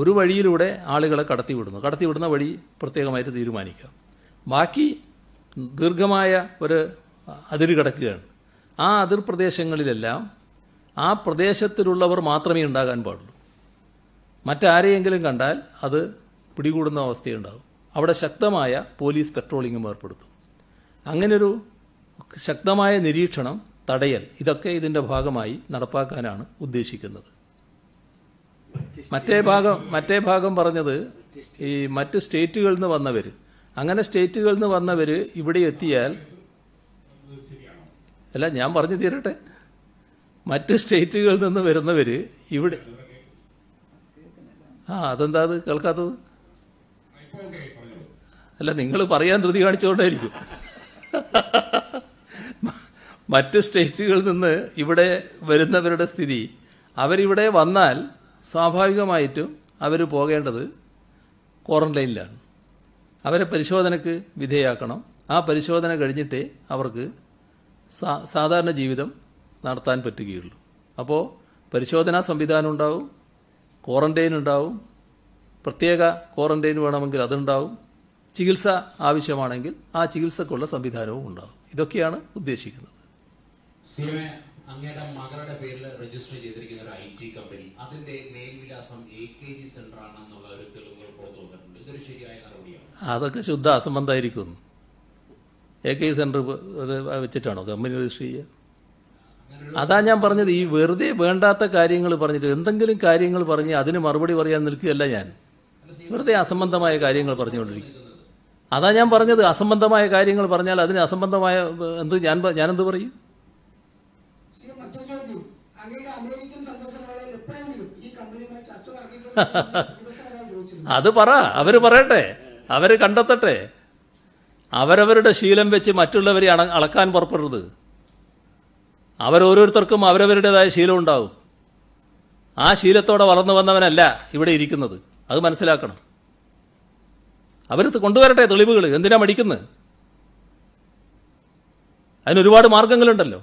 ഒരു വഴിയിലൂടെ ആളുകളെ കടത്തിവിടുന്നു കടത്തിവിടുന്ന വഴി പ്രത്യേകമായിട്ട് തീരുമാനിക്കുക ബാക്കി ദീർഘമായ ഒരു അതിർ കിടക്കുകയാണ് ആ അതിർ പ്രദേശങ്ങളിലെല്ലാം ആ പ്രദേശത്തിലുള്ളവർ മാത്രമേ ഉണ്ടാകാൻ പാടുള്ളൂ മറ്റാരെയെങ്കിലും കണ്ടാൽ അത് പിടികൂടുന്ന അവസ്ഥയുണ്ടാകും അവിടെ ശക്തമായ പോലീസ് പെട്രോളിങ്ങും ഏർപ്പെടുത്തും അങ്ങനൊരു ശക്തമായ നിരീക്ഷണം തടയൽ ഇതൊക്കെ ഇതിൻ്റെ ഭാഗമായി നടപ്പാക്കാനാണ് ഉദ്ദേശിക്കുന്നത് മറ്റേ ഭാഗം മറ്റേ ഭാഗം പറഞ്ഞത് ഈ മറ്റ് സ്റ്റേറ്റുകളിൽ നിന്ന് വന്നവർ അങ്ങനെ സ്റ്റേറ്റുകളിൽ നിന്ന് വന്നവർ ഇവിടെ എത്തിയാൽ അല്ല ഞാൻ പറഞ്ഞു തീരട്ടെ മറ്റ് സ്റ്റേറ്റുകളിൽ നിന്ന് വരുന്നവർ ഇവിടെ ആ അതെന്താ അത് കേൾക്കാത്തത് അല്ല നിങ്ങൾ പറയാൻ ധൃതി കാണിച്ചുകൊണ്ടായിരിക്കും മറ്റ് സ്റ്റേറ്റുകളിൽ നിന്ന് ഇവിടെ വരുന്നവരുടെ സ്ഥിതി അവരിവിടെ വന്നാൽ സ്വാഭാവികമായിട്ടും അവർ പോകേണ്ടത് ക്വാറന്റൈനിലാണ് അവരെ പരിശോധനയ്ക്ക് വിധേയാക്കണം ആ പരിശോധന കഴിഞ്ഞിട്ടേ അവർക്ക് സാധാരണ ജീവിതം നടത്താൻ പറ്റുകയുള്ളൂ അപ്പോൾ പരിശോധനാ സംവിധാനം ഉണ്ടാവും ക്വാറന്റൈൻ ഉണ്ടാവും പ്രത്യേക ക്വാറന്റൈൻ വേണമെങ്കിൽ അതുണ്ടാവും ചികിത്സ ആവശ്യമാണെങ്കിൽ ആ ചികിത്സക്കുള്ള സംവിധാനവും ഉണ്ടാവും ഇതൊക്കെയാണ് ഉദ്ദേശിക്കുന്നത് അങ്ങയുടെ മകളുടെ പേരിൽ രജിസ്റ്റർ ചെയ്തിരിക്കുന്ന ഒരു ഐ ടി കമ്പനി അതിന്റെ മേൽവിലാസം എ കെ ജി സെന്റർ ആണെന്നുള്ള ഒരു തെളിവുകൾ പുറത്തു വന്നിട്ടുണ്ട് ഇതൊരു ശരിയായ നടപടിയാണ് അതൊക്കെ ശുദ്ധ അസംബന്ധമായിരിക്കും എ കെ ജി സെന്റർ വെച്ചിട്ടാണോ കമ്പനി രജിസ്റ്റർ ചെയ്യുക അതാ ഞാൻ പറഞ്ഞത് ഈ വെറുതെ വേണ്ടാത്ത കാര്യങ്ങൾ പറഞ്ഞിട്ട് എന്തെങ്കിലും കാര്യങ്ങൾ പറഞ്ഞ് അതിന് മറുപടി പറയാൻ നിൽക്കുകയല്ല ഞാൻ വെറുതെ അസംബന്ധമായ കാര്യങ്ങൾ പറഞ്ഞുകൊണ്ടിരിക്കും അതാ ഞാൻ പറഞ്ഞത് അസംബന്ധമായ കാര്യങ്ങൾ പറഞ്ഞാൽ അതിന് അസംബന്ധമായ എന്ത് ഞാൻ ഞാനെന്ത് പറയും അത് പറ അവർ പറയട്ടെ അവർ കണ്ടെത്തട്ടെ അവരവരുടെ ശീലം വെച്ച് മറ്റുള്ളവരെ അളക്കാൻ പുറപ്പെടരുത് അവരോരോരുത്തർക്കും അവരവരുടേതായ ശീലം ഉണ്ടാവും ആ ശീലത്തോടെ വളർന്നു വന്നവനല്ല ഇവിടെ ഇരിക്കുന്നത് അത് മനസ്സിലാക്കണം അവർ കൊണ്ടുവരട്ടെ തെളിവുകൾ എന്തിനാ മടിക്കുന്നത് അതിനൊരുപാട് മാർഗങ്ങളുണ്ടല്ലോ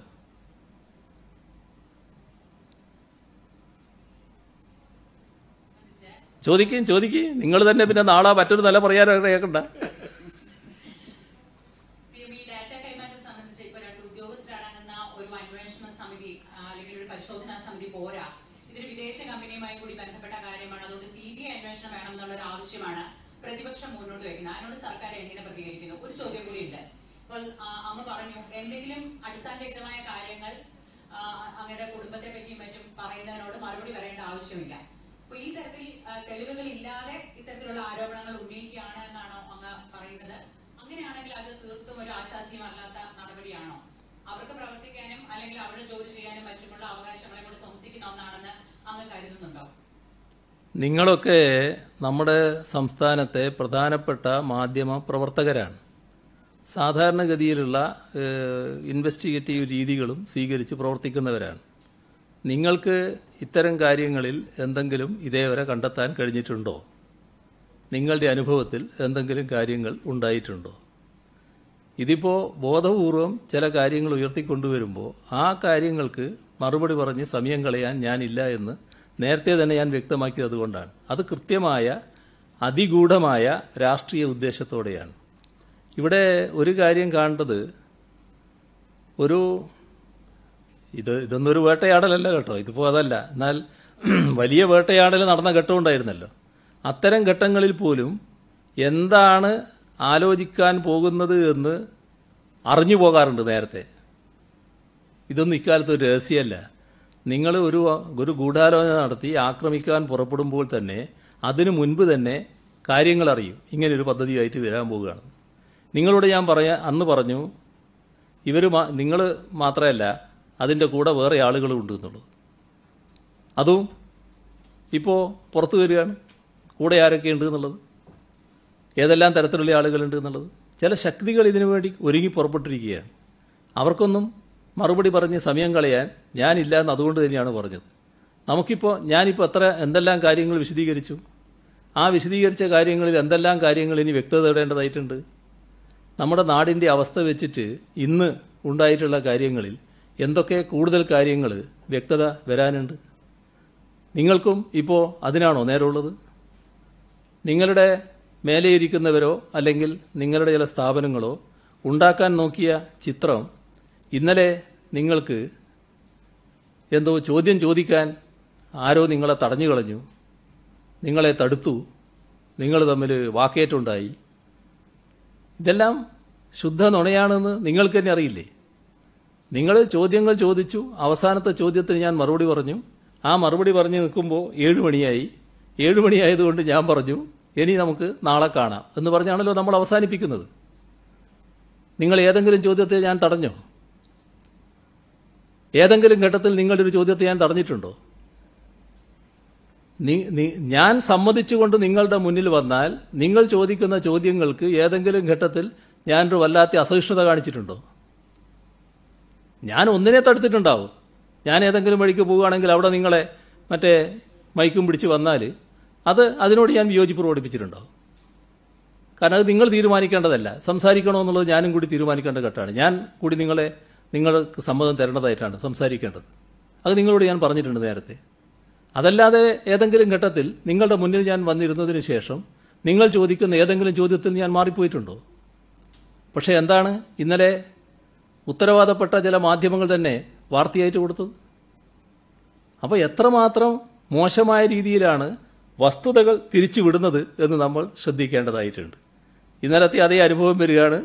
ചോദിക്കും ചോദിക്കും നിങ്ങൾ തന്നെ പിന്നെ നാളെ മറ്റൊരു നില പറയാൻ ആവശ്യമാണ് സർക്കാർ എങ്ങനെ പ്രതികരിക്കുന്നു ഒരു ചോദ്യം പറഞ്ഞു എന്തെങ്കിലും കാര്യങ്ങൾ അങ്ങയുടെ കുടുംബത്തെ പറ്റിയും മറ്റും പറയുന്നതിനോട് മറുപടി പറയേണ്ട ആവശ്യമില്ല അപ്പൊ ഈ തരത്തിൽ തെളിവുകൾ ഇല്ലാതെ ഇത്തരത്തിലുള്ള ആരോപണങ്ങൾ ഉന്നയിക്കുകയാണ് എന്നാണോ അങ്ങ് പറയുന്നത് അങ്ങനെയാണെങ്കിൽ അത് തീർത്തും ഒരു ആശാസ്യമല്ലാത്ത നടപടിയാണോ അവർക്ക് പ്രവർത്തിക്കാനും അല്ലെങ്കിൽ അവിടെ ജോലി ചെയ്യാനും പറ്റുമുള്ള അവകാശങ്ങളെ കൂടെ ധ്വംസിക്കുന്ന ഒന്നാണെന്ന് അങ്ങ് കരുതുന്നുണ്ടോ നിങ്ങളൊക്കെ നമ്മുടെ സംസ്ഥാനത്തെ പ്രധാനപ്പെട്ട മാധ്യമ പ്രവർത്തകരാണ് സാധാരണഗതിയിലുള്ള ഇൻവെസ്റ്റിഗേറ്റീവ് രീതികളും സ്വീകരിച്ച് പ്രവർത്തിക്കുന്നവരാണ് നിങ്ങൾക്ക് ഇത്തരം കാര്യങ്ങളിൽ എന്തെങ്കിലും ഇതേവരെ കണ്ടെത്താൻ കഴിഞ്ഞിട്ടുണ്ടോ നിങ്ങളുടെ അനുഭവത്തിൽ എന്തെങ്കിലും കാര്യങ്ങൾ ഉണ്ടായിട്ടുണ്ടോ ഇതിപ്പോൾ ബോധപൂർവം ചില കാര്യങ്ങൾ ഉയർത്തിക്കൊണ്ടുവരുമ്പോൾ ആ കാര്യങ്ങൾക്ക് മറുപടി പറഞ്ഞ് സമയം കളയാൻ ഞാനില്ല എന്ന് നേരത്തെ തന്നെ ഞാൻ വ്യക്തമാക്കിയത് അതുകൊണ്ടാണ് അത് കൃത്യമായ അതിഗൂഢമായ രാഷ്ട്രീയ ഉദ്ദേശത്തോടെയാണ് ഇവിടെ ഒരു കാര്യം കാണേണ്ടത് ഒരു ഇത് ഇതൊന്നൊരു വേട്ടയാടലല്ല കേട്ടോ ഇതിപ്പോൾ അതല്ല എന്നാൽ [clears throat] വലിയ വേട്ടയാടൽ നടന്ന ഉണ്ടായിരുന്നല്ലോ അത്തരം ഘട്ടങ്ങളിൽ പോലും എന്താണ് ആലോചിക്കാൻ പോകുന്നത് എന്ന് അറിഞ്ഞു പോകാറുണ്ട് നേരത്തെ ഇതൊന്നും ഇക്കാലത്ത് ഒരു രഹസ്യമല്ല നിങ്ങൾ ഒരു ഒരു ഗൂഢാലോചന നടത്തി ആക്രമിക്കാൻ പുറപ്പെടുമ്പോൾ തന്നെ അതിനു മുൻപ് തന്നെ കാര്യങ്ങൾ അറിയും ഇങ്ങനെ ഒരു പദ്ധതിയായിട്ട് വരാൻ പോവുകയാണ് നിങ്ങളോട് ഞാൻ പറയാ അന്ന് പറഞ്ഞു ഇവർ നിങ്ങൾ മാത്രമല്ല അതിൻ്റെ കൂടെ വേറെ ആളുകളും ഉണ്ട് എന്നുള്ളത് അതും ഇപ്പോൾ പുറത്തു വരികയാണ് കൂടെ ആരൊക്കെ ഉണ്ട് എന്നുള്ളത് ഏതെല്ലാം തരത്തിലുള്ള ആളുകളുണ്ട് എന്നുള്ളത് ചില ശക്തികൾ ഇതിനു വേണ്ടി ഒരുങ്ങി പുറപ്പെട്ടിരിക്കുകയാണ് അവർക്കൊന്നും മറുപടി പറഞ്ഞ് സമയം കളയാൻ ഞാനില്ല എന്ന് അതുകൊണ്ട് തന്നെയാണ് പറഞ്ഞത് നമുക്കിപ്പോൾ ഞാനിപ്പോൾ എത്ര എന്തെല്ലാം കാര്യങ്ങൾ വിശദീകരിച്ചു ആ വിശദീകരിച്ച കാര്യങ്ങളിൽ എന്തെല്ലാം കാര്യങ്ങൾ ഇനി വ്യക്തത ഇടേണ്ടതായിട്ടുണ്ട് നമ്മുടെ നാടിൻ്റെ അവസ്ഥ വെച്ചിട്ട് ഇന്ന് ഉണ്ടായിട്ടുള്ള കാര്യങ്ങളിൽ എന്തൊക്കെ കൂടുതൽ കാര്യങ്ങൾ വ്യക്തത വരാനുണ്ട് നിങ്ങൾക്കും ഇപ്പോൾ അതിനാണോ നേരമുള്ളത് നിങ്ങളുടെ മേലെയിരിക്കുന്നവരോ അല്ലെങ്കിൽ നിങ്ങളുടെ ചില സ്ഥാപനങ്ങളോ ഉണ്ടാക്കാൻ നോക്കിയ ചിത്രം ഇന്നലെ നിങ്ങൾക്ക് എന്തോ ചോദ്യം ചോദിക്കാൻ ആരോ നിങ്ങളെ തടഞ്ഞു കളഞ്ഞു നിങ്ങളെ തടുത്തു നിങ്ങൾ തമ്മിൽ വാക്കേറ്റുണ്ടായി ഇതെല്ലാം ശുദ്ധ നുണയാണെന്ന് നിങ്ങൾക്ക് തന്നെ അറിയില്ലേ നിങ്ങൾ ചോദ്യങ്ങൾ ചോദിച്ചു അവസാനത്തെ ചോദ്യത്തിന് ഞാൻ മറുപടി പറഞ്ഞു ആ മറുപടി പറഞ്ഞു നിൽക്കുമ്പോൾ ഏഴുമണിയായി ഏഴുമണിയായതുകൊണ്ട് ഞാൻ പറഞ്ഞു ഇനി നമുക്ക് നാളെ കാണാം എന്ന് പറഞ്ഞാണല്ലോ നമ്മൾ അവസാനിപ്പിക്കുന്നത് നിങ്ങൾ ഏതെങ്കിലും ചോദ്യത്തെ ഞാൻ തടഞ്ഞോ ഏതെങ്കിലും ഘട്ടത്തിൽ നിങ്ങളുടെ ഒരു ചോദ്യത്തെ ഞാൻ തടഞ്ഞിട്ടുണ്ടോ ഞാൻ സമ്മതിച്ചുകൊണ്ട് നിങ്ങളുടെ മുന്നിൽ വന്നാൽ നിങ്ങൾ ചോദിക്കുന്ന ചോദ്യങ്ങൾക്ക് ഏതെങ്കിലും ഘട്ടത്തിൽ ഞാനൊരു വല്ലാത്ത അസഹിഷ്ണുത കാണിച്ചിട്ടുണ്ടോ ഞാൻ ഒന്നിനെ തടുത്തിട്ടുണ്ടാവും ഞാൻ ഏതെങ്കിലും വഴിക്ക് പോവുകയാണെങ്കിൽ അവിടെ നിങ്ങളെ മറ്റേ മൈക്കും പിടിച്ച് വന്നാൽ അത് അതിനോട് ഞാൻ വിയോജിപ്പ് പ്രകടിപ്പിച്ചിട്ടുണ്ടാവും കാരണം അത് നിങ്ങൾ തീരുമാനിക്കേണ്ടതല്ല സംസാരിക്കണോ എന്നുള്ളത് ഞാനും കൂടി തീരുമാനിക്കേണ്ട ഘട്ടമാണ് ഞാൻ കൂടി നിങ്ങളെ നിങ്ങൾക്ക് സമ്മതം തരേണ്ടതായിട്ടാണ് സംസാരിക്കേണ്ടത് അത് നിങ്ങളോട് ഞാൻ പറഞ്ഞിട്ടുണ്ട് നേരത്തെ അതല്ലാതെ ഏതെങ്കിലും ഘട്ടത്തിൽ നിങ്ങളുടെ മുന്നിൽ ഞാൻ വന്നിരുന്നതിന് ശേഷം നിങ്ങൾ ചോദിക്കുന്ന ഏതെങ്കിലും ചോദ്യത്തിൽ ഞാൻ മാറിപ്പോയിട്ടുണ്ടോ പക്ഷേ എന്താണ് ഇന്നലെ ഉത്തരവാദപ്പെട്ട ചില മാധ്യമങ്ങൾ തന്നെ വാർത്തയായിട്ട് കൊടുത്തത് അപ്പോൾ എത്രമാത്രം മോശമായ രീതിയിലാണ് വസ്തുതകൾ തിരിച്ചുവിടുന്നത് എന്ന് നമ്മൾ ശ്രദ്ധിക്കേണ്ടതായിട്ടുണ്ട് ഇന്നലത്തെ അതേ അനുഭവം വരികയാണ്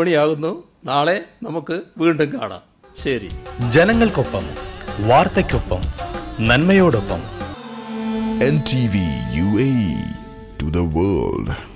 മണിയാകുന്നു നാളെ നമുക്ക് വീണ്ടും കാണാം ശരി ജനങ്ങൾക്കൊപ്പം വാർത്തയ്ക്കൊപ്പം നന്മയോടൊപ്പം N T V U A to the world